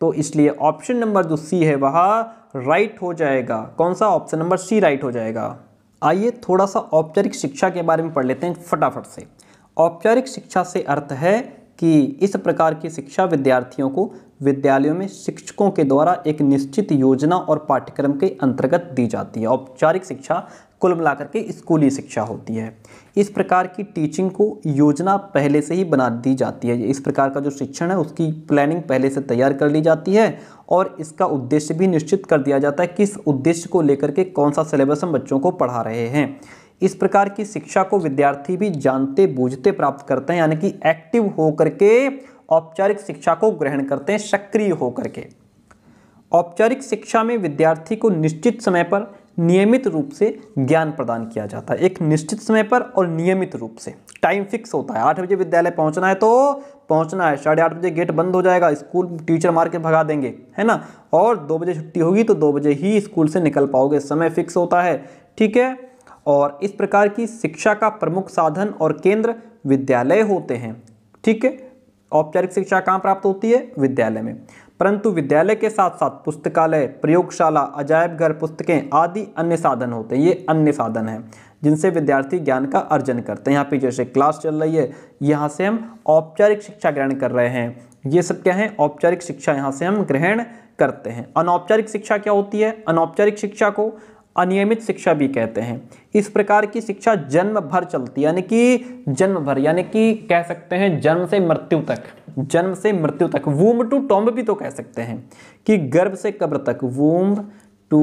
तो इसलिए ऑप्शन नंबर जो सी है वह राइट हो जाएगा कौन सा ऑप्शन नंबर सी राइट हो जाएगा आइए थोड़ा सा औपचारिक शिक्षा के बारे में पढ़ लेते हैं फटाफट से औपचारिक शिक्षा से अर्थ है कि इस प्रकार की शिक्षा विद्यार्थियों को विद्यालयों में शिक्षकों के द्वारा एक निश्चित योजना और पाठ्यक्रम के अंतर्गत दी जाती है औपचारिक शिक्षा कुल मिलाकर के स्कूली शिक्षा होती है इस प्रकार की टीचिंग को योजना पहले से ही बना दी जाती है इस प्रकार का जो शिक्षण है उसकी प्लानिंग पहले से तैयार कर ली जाती है और इसका उद्देश्य भी निश्चित कर दिया जाता है किस उद्देश्य को लेकर के कौन सा सिलेबस हम बच्चों को पढ़ा रहे हैं इस प्रकार की शिक्षा को विद्यार्थी भी जानते बूझते प्राप्त करते हैं यानी कि एक्टिव होकर के औपचारिक शिक्षा को ग्रहण करते हैं सक्रिय होकर के औपचारिक शिक्षा में विद्यार्थी को निश्चित समय पर नियमित रूप से ज्ञान प्रदान किया जाता है एक निश्चित समय पर और नियमित रूप से टाइम फिक्स होता है आठ बजे विद्यालय पहुंचना है तो पहुंचना है साढ़े आठ बजे गेट बंद हो जाएगा स्कूल टीचर मार के भगा देंगे है ना और दो बजे छुट्टी होगी तो दो बजे ही स्कूल से निकल पाओगे समय फिक्स होता है ठीक है और इस प्रकार की शिक्षा का प्रमुख साधन और केंद्र विद्यालय होते हैं ठीक है औपचारिक शिक्षा कहाँ प्राप्त होती है विद्यालय में परंतु विद्यालय के साथ साथ पुस्तकालय प्रयोगशाला अजायब घर पुस्तकें आदि अन्य साधन होते हैं ये अन्य साधन हैं जिनसे विद्यार्थी ज्ञान का अर्जन करते हैं यहाँ पे जैसे क्लास चल रही है यहाँ से हम औपचारिक शिक्षा ग्रहण कर रहे हैं ये सब क्या है औपचारिक शिक्षा यहाँ से हम ग्रहण करते हैं अनौपचारिक शिक्षा क्या होती है अनौपचारिक शिक्षा को अनियमित शिक्षा भी कहते हैं इस प्रकार की शिक्षा जन्म भर चलती यानी कि जन्म भर यानी कि कह सकते हैं जन्म से मृत्यु तक जन्म से मृत्यु तक वूम टू टोम्ब भी तो कह सकते हैं कि गर्भ से कब्र तक वूम टू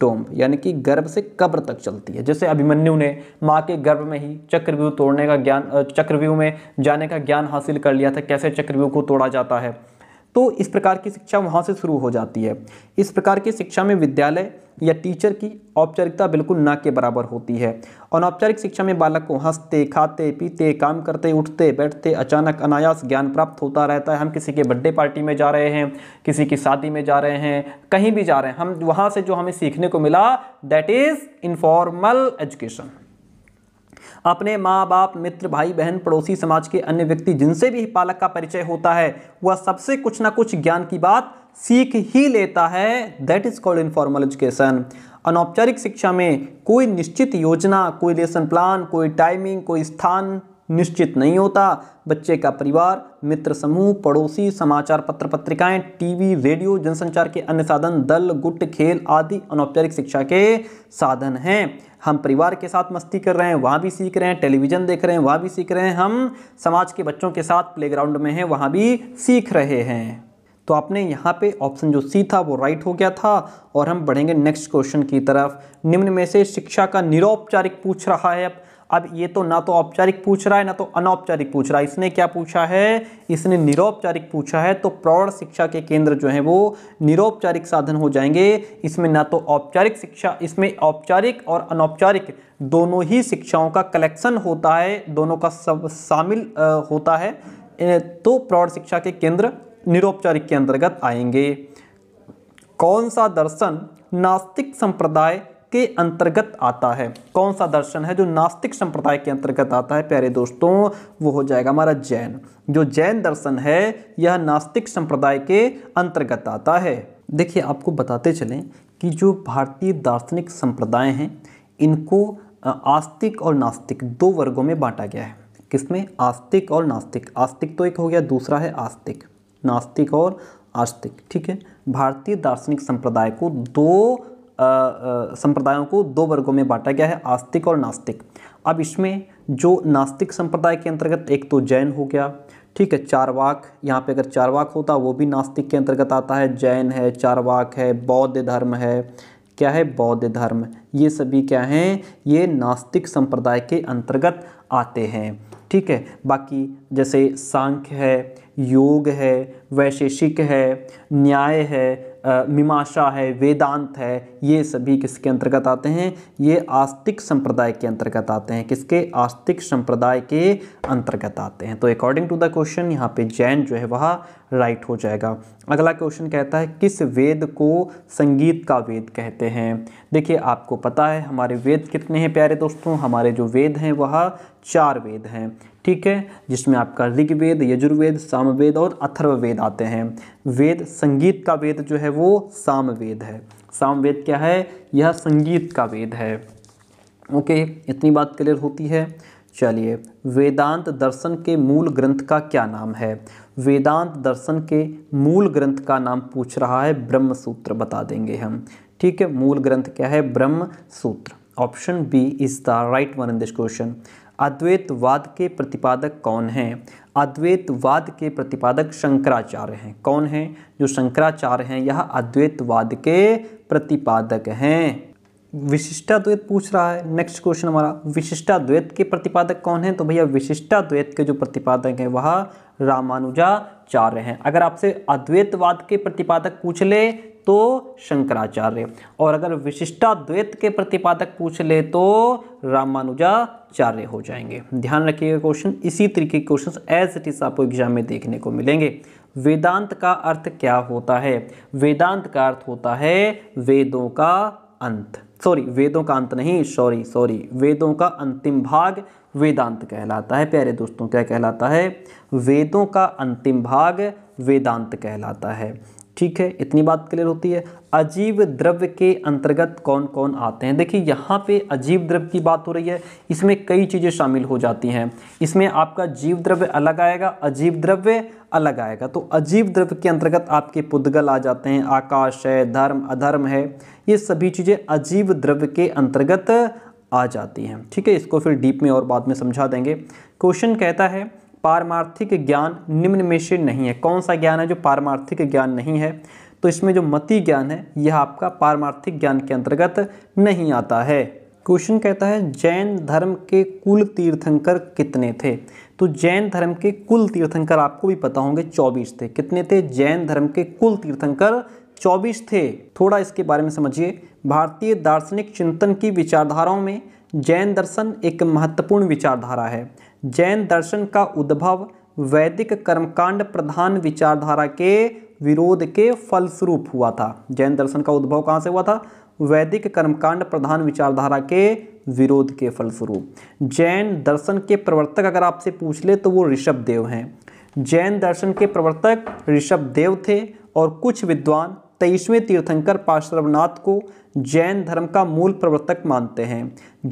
टोम्ब यानी कि गर्भ से कब्र तक चलती है जैसे अभिमन्यु ने माँ के गर्भ में ही चक्रव्यूह तोड़ने का ज्ञान चक्रव्यूह में जाने का ज्ञान हासिल कर लिया था कैसे चक्रव्यूह को तोड़ा जाता है तो इस प्रकार की शिक्षा वहाँ से शुरू हो जाती है इस प्रकार की शिक्षा में विद्यालय या टीचर की औपचारिकता बिल्कुल ना के बराबर होती है अनौपचारिक शिक्षा में बालक को हंसते खाते पीते काम करते उठते बैठते अचानक अनायास ज्ञान प्राप्त होता रहता है हम किसी के बर्थडे पार्टी में जा रहे हैं किसी की शादी में जा रहे हैं कहीं भी जा रहे हैं हम वहाँ से जो हमें सीखने को मिला दैट इज़ इनफॉर्मल एजुकेशन अपने माँ बाप मित्र भाई बहन पड़ोसी समाज के अन्य व्यक्ति जिनसे भी बालक का परिचय होता है वह सबसे कुछ ना कुछ ज्ञान की बात सीख ही लेता है that is called informal education अनौपचारिक शिक्षा में कोई निश्चित योजना कोई लेसन प्लान कोई टाइमिंग कोई स्थान निश्चित नहीं होता बच्चे का परिवार मित्र समूह पड़ोसी समाचार पत्र पत्रिकाएं टीवी रेडियो जनसंचार के अन्य साधन दल गुट खेल आदि अनौपचारिक शिक्षा के साधन हैं हम परिवार के साथ मस्ती कर रहे हैं वहाँ भी सीख रहे हैं टेलीविज़न देख रहे हैं वहाँ भी सीख रहे हैं हम समाज के बच्चों के साथ प्लेग्राउंड में हैं वहाँ भी सीख रहे हैं तो आपने यहाँ पे ऑप्शन जो सी था वो राइट हो गया था और हम बढ़ेंगे नेक्स्ट क्वेश्चन की तरफ निम्न में से शिक्षा का निरौपचारिक पूछ रहा है अब अब ये तो ना तो औपचारिक पूछ रहा है ना तो अनौपचारिक पूछ रहा है इसने क्या पूछा है इसने निरौपचारिक पूछा है तो प्रौढ़ शिक्षा के केंद्र जो है वो निरौपचारिक साधन हो जाएंगे इसमें ना तो औपचारिक शिक्षा इसमें औपचारिक और अनौपचारिक दोनों ही शिक्षाओं का कलेक्शन होता है दोनों का सब शामिल होता है तो प्रौढ़ शिक्षा के केंद्र निरोपचारिक के अंतर्गत आएंगे कौन सा दर्शन नास्तिक संप्रदाय के अंतर्गत आता है कौन सा दर्शन है जो नास्तिक संप्रदाय के अंतर्गत आता है प्यारे दोस्तों वो हो जाएगा हमारा जैन जो जैन दर्शन है यह नास्तिक संप्रदाय के अंतर्गत आता है देखिए आपको बताते चलें कि जो भारतीय दार्शनिक संप्रदाय हैं इनको आस्तिक और नास्तिक दो वर्गों में बांटा गया है किसमें आस्तिक और नास्तिक आस्तिक तो एक हो गया दूसरा है आस्तिक नास्तिक और आस्तिक ठीक है भारतीय दार्शनिक संप्रदाय को दो संप्रदायों को दो वर्गों में बांटा गया है आस्तिक और नास्तिक अब इसमें जो नास्तिक संप्रदाय के अंतर्गत एक तो जैन हो गया ठीक है चारवाक यहाँ पे अगर चारवाक होता वो भी नास्तिक के अंतर्गत आता है जैन है चारवाक है बौद्ध धर्म है क्या है बौद्ध धर्म ये सभी क्या हैं ये नास्तिक संप्रदाय के अंतर्गत आते हैं ठीक है बाकी जैसे सांख्य है योग है वैशेषिक है न्याय है मीमाशा है वेदांत है ये सभी किसके अंतर्गत आते हैं ये आस्तिक संप्रदाय के अंतर्गत आते हैं किसके आस्तिक संप्रदाय के अंतर्गत आते हैं तो अकॉर्डिंग टू द क्वेश्चन यहाँ पे जैन जो है वह राइट हो जाएगा अगला क्वेश्चन कहता है किस वेद को संगीत का वेद कहते हैं देखिए आपको पता है हमारे वेद कितने हैं प्यारे दोस्तों हमारे जो वेद हैं वह चार वेद हैं ठीक है जिसमें आपका ऋग्वेद यजुर्वेद सामवेद और अथर्ववेद आते हैं वेद संगीत का वेद जो है वो सामवेद है सामवेद क्या है यह संगीत का वेद है ओके इतनी बात क्लियर होती है चलिए वेदांत दर्शन के मूल ग्रंथ का क्या नाम है वेदांत दर्शन के मूल ग्रंथ का नाम पूछ रहा है ब्रह्म सूत्र बता देंगे हम ठीक है मूल ग्रंथ क्या है Brahma Sutra option B is the right one in this question अद्वैतवाद के प्रतिपादक कौन हैं अद्वैतवाद के प्रतिपादक शंकराचार्य हैं कौन हैं जो शंकराचार्य हैं यह अद्वैतवाद के प्रतिपादक हैं विशिष्टाद्वैत पूछ रहा है नेक्स्ट क्वेश्चन हमारा विशिष्टाद्वैत के प्रतिपादक कौन है तो भैया विशिष्टाद्वैत के जो प्रतिपादक हैं वह रामानुजाचार्य हैं अगर आपसे अद्वैतवाद के प्रतिपादक पूछ ले तो शंकराचार्य और अगर विशिष्टाद्वैत के प्रतिपादक पूछ ले तो रामानुजाचार्य हो जाएंगे ध्यान रखिएगा क्वेश्चन इसी तरीके के क्वेश्चन एज इट इज आपको एग्जाम में देखने को मिलेंगे वेदांत का अर्थ क्या होता है वेदांत का अर्थ होता है वेदों का अंत सॉरी वेदों का अंत नहीं सॉरी सॉरी वेदों का अंतिम भाग वेदांत कहलाता है प्यारे दोस्तों क्या कहलाता है वेदों का अंतिम भाग वेदांत कहलाता है ठीक है इतनी बात क्लियर होती है अजीव द्रव्य के अंतर्गत कौन कौन आते हैं देखिए यहाँ पे अजीव द्रव्य की बात हो रही है इसमें कई चीज़ें शामिल हो जाती हैं इसमें आपका जीव द्रव्य अलग आएगा अजीव द्रव्य अलग आएगा तो अजीव द्रव्य के अंतर्गत आपके पुद्गल आ जाते हैं आकाश है धर्म अधर्म है ये सभी चीज़ें अजीव द्रव्य के अंतर्गत आ जाती हैं ठीक है इसको फिर डीप में और बाद में समझा देंगे क्वेश्चन कहता है पारमार्थिक ज्ञान निम्न में से नहीं है कौन सा ज्ञान है जो पारमार्थिक ज्ञान नहीं है तो इसमें जो मति ज्ञान है यह आपका पारमार्थिक ज्ञान के अंतर्गत नहीं आता है क्वेश्चन कहता है जैन धर्म के कुल तीर्थंकर कितने थे तो जैन धर्म के कुल तीर्थंकर आपको भी पता होंगे 24 थे कितने थे जैन धर्म के कुल तीर्थंकर 24 थे थोड़ा इसके बारे में समझिए भारतीय दार्शनिक चिंतन की विचारधाराओं में जैन दर्शन एक महत्वपूर्ण विचारधारा है जैन दर्शन का उद्भव वैदिक कर्मकांड प्रधान विचारधारा के विरोध के फलस्वरूप हुआ था जैन दर्शन का उद्भव कहाँ से हुआ था वैदिक कर्मकांड प्रधान विचारधारा के विरोध के फलस्वरूप जैन दर्शन के प्रवर्तक अगर आपसे पूछ ले तो वो ऋषभ देव हैं जैन दर्शन के प्रवर्तक ऋषभ देव थे और कुछ विद्वान तेईसवें तीर्थंकर पार्श्वनाथ को जैन धर्म का मूल प्रवर्तक मानते हैं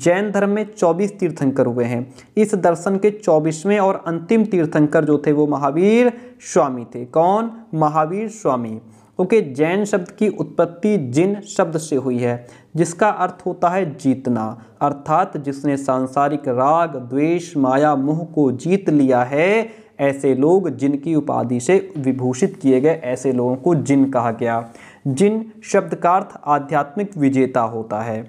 जैन धर्म में 24 तीर्थंकर हुए हैं इस दर्शन के 24वें और अंतिम तीर्थंकर जो थे वो महावीर स्वामी थे कौन महावीर स्वामी ओके okay, जैन शब्द की उत्पत्ति जिन शब्द से हुई है जिसका अर्थ होता है जीतना अर्थात जिसने सांसारिक राग द्वेष माया मुह को जीत लिया है ऐसे लोग जिनकी उपाधि से विभूषित किए गए ऐसे लोगों को जिन कहा गया जिन शब्द का अर्थ आध्यात्मिक विजेता होता है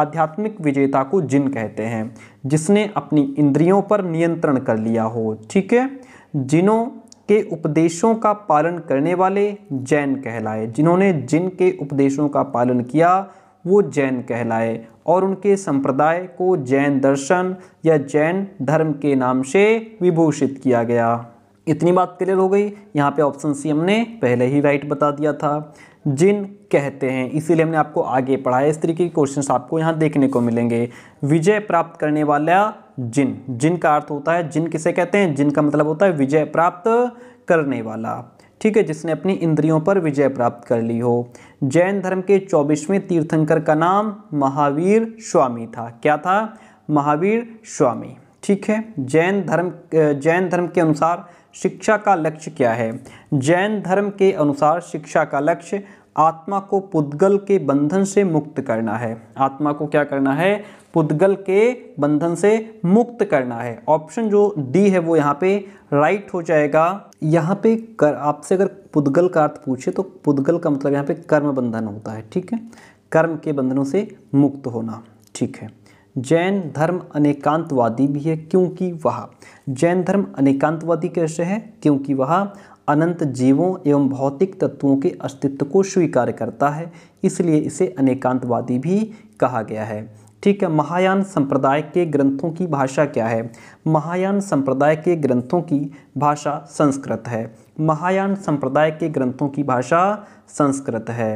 आध्यात्मिक विजेता को जिन कहते हैं जिसने अपनी इंद्रियों पर नियंत्रण कर लिया हो ठीक है जिनों के उपदेशों का पालन करने वाले जैन कहलाए जिन्होंने जिन के उपदेशों का पालन किया वो जैन कहलाए और उनके संप्रदाय को जैन दर्शन या जैन धर्म के नाम से विभूषित किया गया इतनी बात क्लियर हो गई यहाँ पे ऑप्शन सी हमने पहले ही राइट बता दिया था जिन कहते हैं इसीलिए हमने आपको आगे पढ़ाया इस तरीके के क्वेश्चन आपको यहाँ देखने को मिलेंगे विजय प्राप्त करने वाला जिन जिन का अर्थ होता है जिन किसे कहते हैं जिन का मतलब होता है विजय प्राप्त करने वाला ठीक है जिसने अपनी इंद्रियों पर विजय प्राप्त कर ली हो जैन धर्म के चौबीसवें तीर्थंकर का नाम महावीर स्वामी था क्या था महावीर स्वामी ठीक है जैन धर्म जैन धर्म के अनुसार शिक्षा का लक्ष्य क्या है जैन धर्म के अनुसार शिक्षा का लक्ष्य आत्मा को पुद्गल के बंधन से मुक्त करना है आत्मा को क्या करना है पुद्गल के बंधन से मुक्त करना है ऑप्शन जो डी है वो यहाँ पे राइट हो जाएगा यहाँ पे कर आपसे अगर पुद्गल का अर्थ पूछे तो पुद्गल का मतलब यहाँ पे कर्म बंधन होता है ठीक है कर्म के बंधनों से मुक्त होना ठीक है जैन धर्म अनेकांतवादी भी है क्योंकि वह जैन धर्म अनेकांतवादी कैसे है क्योंकि वह अनंत जीवों एवं भौतिक तत्वों के अस्तित्व को स्वीकार करता है इसलिए इसे अनेकांतवादी भी कहा गया है ठीक है महायान संप्रदाय के ग्रंथों की भाषा क्या है महायान संप्रदाय के ग्रंथों की भाषा संस्कृत है महायान संप्रदाय के ग्रंथों की भाषा संस्कृत है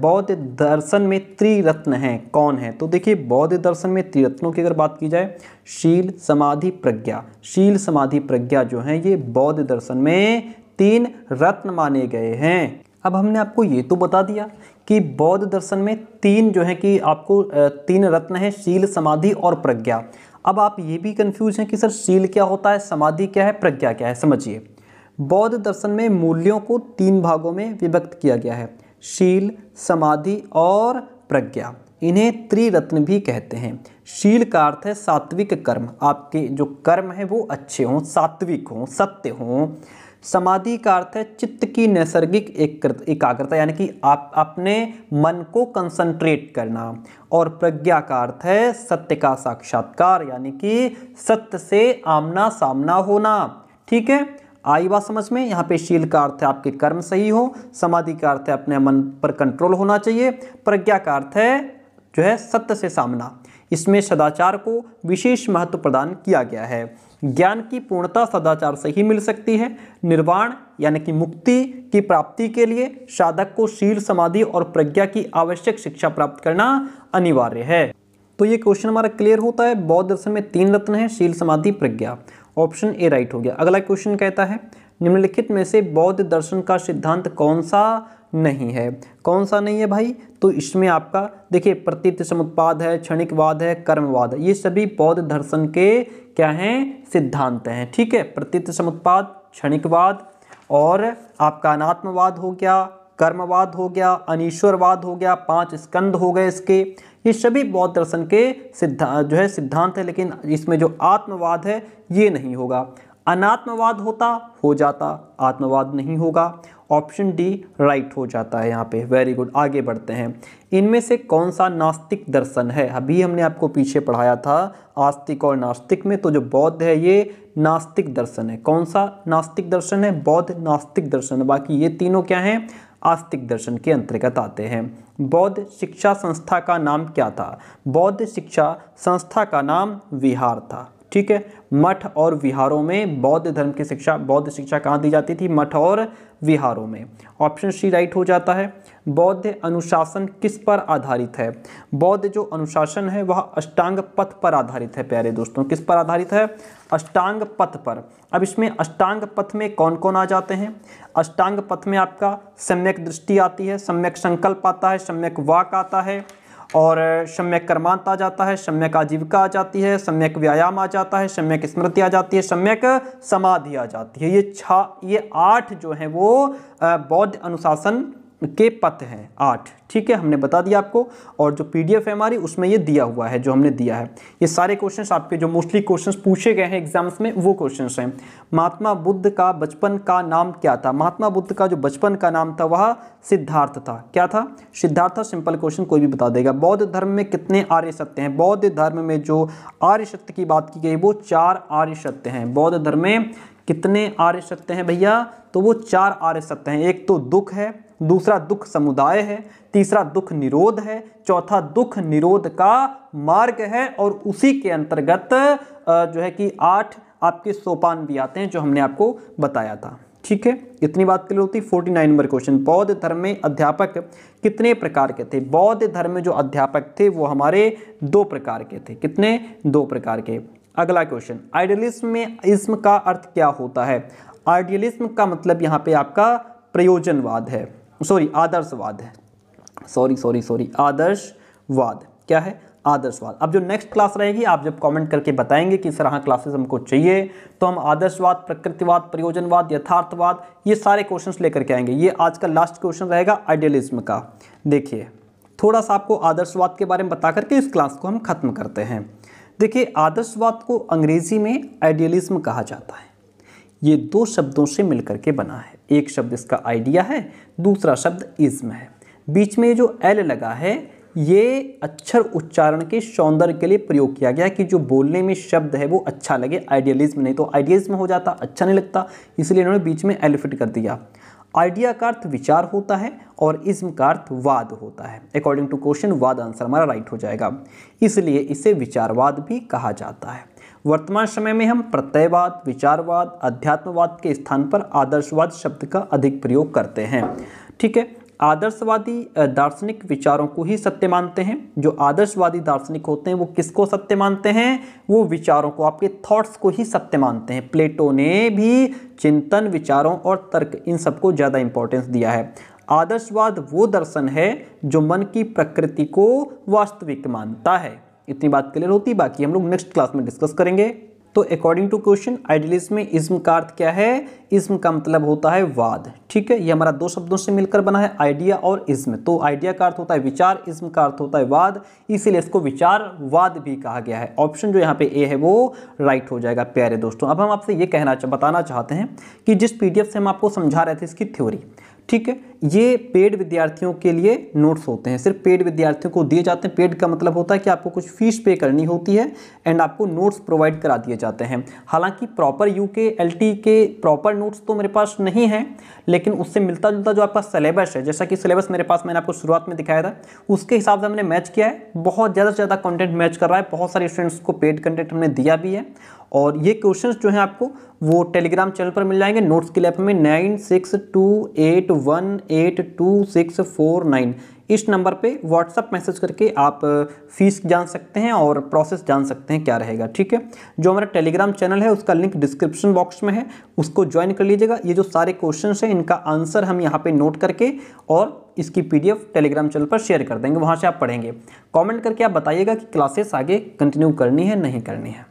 बौद्ध दर्शन में त्रिरत्न हैं कौन है तो देखिए बौद्ध दर्शन में त्रिरत्नों की अगर बात की जाए शील समाधि प्रज्ञा शील समाधि प्रज्ञा जो है ये बौद्ध दर्शन में तीन रत्न माने गए हैं अब हमने आपको ये तो बता दिया कि बौद्ध दर्शन में तीन जो है कि आपको तीन रत्न है शील समाधि और प्रज्ञा अब आप ये भी कंफ्यूज हैं कि सर शील क्या होता है समाधि क्या है प्रज्ञा क्या है समझिए बौद्ध दर्शन में मूल्यों को तीन भागों में विभक्त किया गया है शील समाधि और प्रज्ञा इन्हें त्रिरत्न भी कहते हैं शील का अर्थ है सात्विक कर्म आपके जो कर्म है वो अच्छे हों सात्विक हों सत्य हों समाधि का अर्थ है चित्त की नैसर्गिक एकाग्रता यानी कि आप अपने मन को कंसंट्रेट करना और प्रज्ञा का अर्थ है सत्य का साक्षात्कार यानी कि सत्य से आमना सामना होना ठीक है आई बात समझ में यहाँ पे शील का अर्थ है आपके कर्म सही हो समाधि का अर्थ है अपने मन पर कंट्रोल होना चाहिए प्रज्ञा का अर्थ है जो है सत्य से सामना इसमें सदाचार को विशेष महत्व प्रदान किया गया है ज्ञान की पूर्णता सदाचार से ही मिल सकती है निर्वाण यानी कि मुक्ति की प्राप्ति के लिए साधक को शील समाधि और प्रज्ञा की आवश्यक शिक्षा प्राप्त करना अनिवार्य है तो ये क्वेश्चन हमारा क्लियर होता है बौद्ध दर्शन में तीन रत्न है शील समाधि प्रज्ञा ऑप्शन ए राइट हो गया अगला क्वेश्चन कहता है निम्नलिखित में से बौद्ध दर्शन का सिद्धांत कौन सा नहीं है कौन सा नहीं है भाई तो इसमें आपका देखिए प्रतीत समुत्पाद है क्षणिकवाद है कर्मवाद ये सभी बौद्ध दर्शन के क्या हैं सिद्धांत हैं ठीक है प्रतीत समुत्पाद क्षणिकवाद और आपका अनात्मवाद हो गया कर्मवाद हो गया अनिश्वरवाद हो गया पांच स्कंद हो गए इसके ये सभी बौद्ध दर्शन के सिद्धांत जो है सिद्धांत है लेकिन इसमें जो आत्मवाद है ये नहीं होगा अनात्मवाद होता हो जाता आत्मवाद नहीं होगा ऑप्शन डी राइट हो जाता है यहाँ पे वेरी गुड आगे बढ़ते हैं इनमें से कौन सा नास्तिक दर्शन है अभी हमने आपको पीछे पढ़ाया था आस्तिक और नास्तिक में तो जो बौद्ध है ये नास्तिक दर्शन है कौन सा नास्तिक दर्शन है बौद्ध नास्तिक दर्शन बाकी ये तीनों क्या हैं आस्तिक दर्शन के अंतर्गत आते हैं बौद्ध शिक्षा संस्था का नाम क्या था बौद्ध शिक्षा संस्था का नाम विहार था ठीक है मठ और विहारों में बौद्ध धर्म की शिक्षा बौद्ध शिक्षा कहाँ दी जाती थी मठ और विहारों में ऑप्शन सी राइट हो जाता है बौद्ध अनुशासन किस पर आधारित है बौद्ध जो अनुशासन है वह अष्टांग पथ पर आधारित है प्यारे दोस्तों किस पर आधारित है अष्टांग पथ पर अब इसमें अष्टांग पथ में कौन कौन आ जाते हैं अष्टांग पथ में आपका सम्यक दृष्टि आती है सम्यक संकल्प आता है सम्यक वाक आता है और सम्यक कर्मांत आ जाता है सम्यक आजीविका आ जाती है सम्यक व्यायाम आ जाता है सम्यक स्मृति आ जाती है सम्यक समाधि आ जाती है ये छा ये आठ जो है वो बौद्ध अनुशासन के पत हैं आठ ठीक है हमने बता दिया आपको और जो पीडीएफ है हमारी उसमें ये दिया हुआ है जो हमने दिया है ये सारे क्वेश्चंस आपके जो मोस्टली क्वेश्चंस पूछे गए हैं एग्जाम्स में वो क्वेश्चंस हैं महात्मा बुद्ध का बचपन का नाम क्या था महात्मा बुद्ध का जो बचपन का नाम था वह सिद्धार्थ था क्या था सिद्धार्थ था सिंपल क्वेश्चन कोई भी बता देगा बौद्ध धर्म में कितने आर्य सत्य हैं बौद्ध धर्म में जो आर्य सत्य की बात की गई वो चार आर्य सत्य हैं बौद्ध धर्म में कितने आर्य सत्य हैं भैया तो वो चार आर्य सत्य हैं एक तो दुख है दूसरा दुख समुदाय है तीसरा दुख निरोध है चौथा दुख निरोध का मार्ग है और उसी के अंतर्गत जो है कि आठ आपके सोपान भी आते हैं जो हमने आपको बताया था ठीक है इतनी बात क्लियर होती फोर्टी नाइन नंबर क्वेश्चन बौद्ध धर्म में अध्यापक कितने प्रकार के थे बौद्ध धर्म में जो अध्यापक थे वो हमारे दो प्रकार के थे कितने दो प्रकार के अगला क्वेश्चन आइडियलिज्म में इस्म का अर्थ क्या होता है आइडियलिज्म का मतलब यहाँ पे आपका प्रयोजनवाद है सॉरी आदर्शवाद है सॉरी सॉरी सॉरी आदर्शवाद क्या है आदर्शवाद अब जो नेक्स्ट क्लास रहेगी आप जब कमेंट करके बताएंगे कि सर हाँ क्लासेस हमको चाहिए तो हम आदर्शवाद प्रकृतिवाद प्रयोजनवाद यथार्थवाद ये सारे क्वेश्चंस लेकर के आएंगे ये आज का लास्ट क्वेश्चन रहेगा आइडियलिज्म का देखिए थोड़ा सा आपको आदर्शवाद के बारे में बता करके इस क्लास को हम खत्म करते हैं देखिए आदर्शवाद को अंग्रेजी में आइडियलिज्म कहा जाता है ये दो शब्दों से मिलकर के बना है एक शब्द इसका आइडिया है दूसरा शब्द इज्म है बीच में जो एल लगा है ये अक्षर उच्चारण के सौंदर्य के लिए प्रयोग किया गया कि जो बोलने में शब्द है वो अच्छा लगे आइडियलिज्म नहीं तो आइडियलिज्म हो जाता अच्छा नहीं लगता इसलिए इन्होंने बीच में एलिफिट कर दिया आइडिया का अर्थ विचार होता है और इज्म का अर्थ वाद होता है अकॉर्डिंग टू क्वेश्चन वाद आंसर हमारा राइट हो जाएगा इसलिए इसे विचारवाद भी कहा जाता है वर्तमान समय में हम प्रत्ययवाद विचारवाद अध्यात्मवाद के स्थान पर आदर्शवाद शब्द का अधिक प्रयोग करते हैं ठीक है आदर्शवादी दार्शनिक विचारों को ही सत्य मानते हैं जो आदर्शवादी दार्शनिक होते हैं वो किसको सत्य मानते हैं वो विचारों को आपके थॉट्स को ही सत्य मानते हैं प्लेटो ने भी चिंतन विचारों और तर्क इन सबको ज़्यादा इंपॉर्टेंस दिया है आदर्शवाद वो दर्शन है जो मन की प्रकृति को वास्तविक मानता है इतनी बात क्लियर होती बाकी हम लोग नेक्स्ट क्लास में डिस्कस करेंगे तो अकॉर्डिंग टू क्वेश्चन आइडियलिज्म में इज्म का अर्थ क्या है इज्म का मतलब होता है वाद ठीक है ये हमारा दो शब्दों से मिलकर बना है आइडिया और इज्म तो आइडिया का अर्थ होता है विचार इज्म का अर्थ होता है वाद इसीलिए इसको विचारवाद भी कहा गया है ऑप्शन जो यहाँ पे ए है वो राइट हो जाएगा प्यारे दोस्तों अब हम आपसे ये कहना बताना चाहते हैं कि जिस पी से हम आपको समझा रहे थे इसकी थ्योरी ठीक है ये पेड विद्यार्थियों के लिए नोट्स होते हैं सिर्फ पेड विद्यार्थियों को दिए जाते हैं पेड का मतलब होता है कि आपको कुछ फीस पे करनी होती है एंड आपको नोट्स प्रोवाइड करा दिए जाते हैं हालांकि proper U K L K proper notes तो मेरे पास नहीं है लेकिन उससे मिलता जुलता जो आपका सिलेबस है जैसा कि सिलेबस मेरे पास मैंने आपको शुरुआत में दिखाया था उसके हिसाब से हमने मैच किया है बहुत ज़्यादा से ज़्यादा कॉन्टेंट मैच कर रहा है बहुत सारे स्टूडेंट्स को पेड कंटेंट हमने दिया भी है और ये क्वेश्चंस जो हैं आपको वो टेलीग्राम चैनल पर मिल जाएंगे नोट्स के लिए में nine six two eight one eight two six four nine इस नंबर पे व्हाट्सअप मैसेज करके आप फीस जान सकते हैं और प्रोसेस जान सकते हैं क्या रहेगा ठीक है जो हमारा टेलीग्राम चैनल है उसका लिंक डिस्क्रिप्शन बॉक्स में है उसको ज्वाइन कर लीजिएगा ये जो सारे क्वेश्चंस हैं इनका आंसर हम यहाँ पे नोट करके और इसकी पीडीएफ टेलीग्राम चैनल पर शेयर कर देंगे वहाँ से आप पढ़ेंगे कॉमेंट करके आप बताइएगा कि क्लासेस आगे कंटिन्यू करनी है नहीं करनी है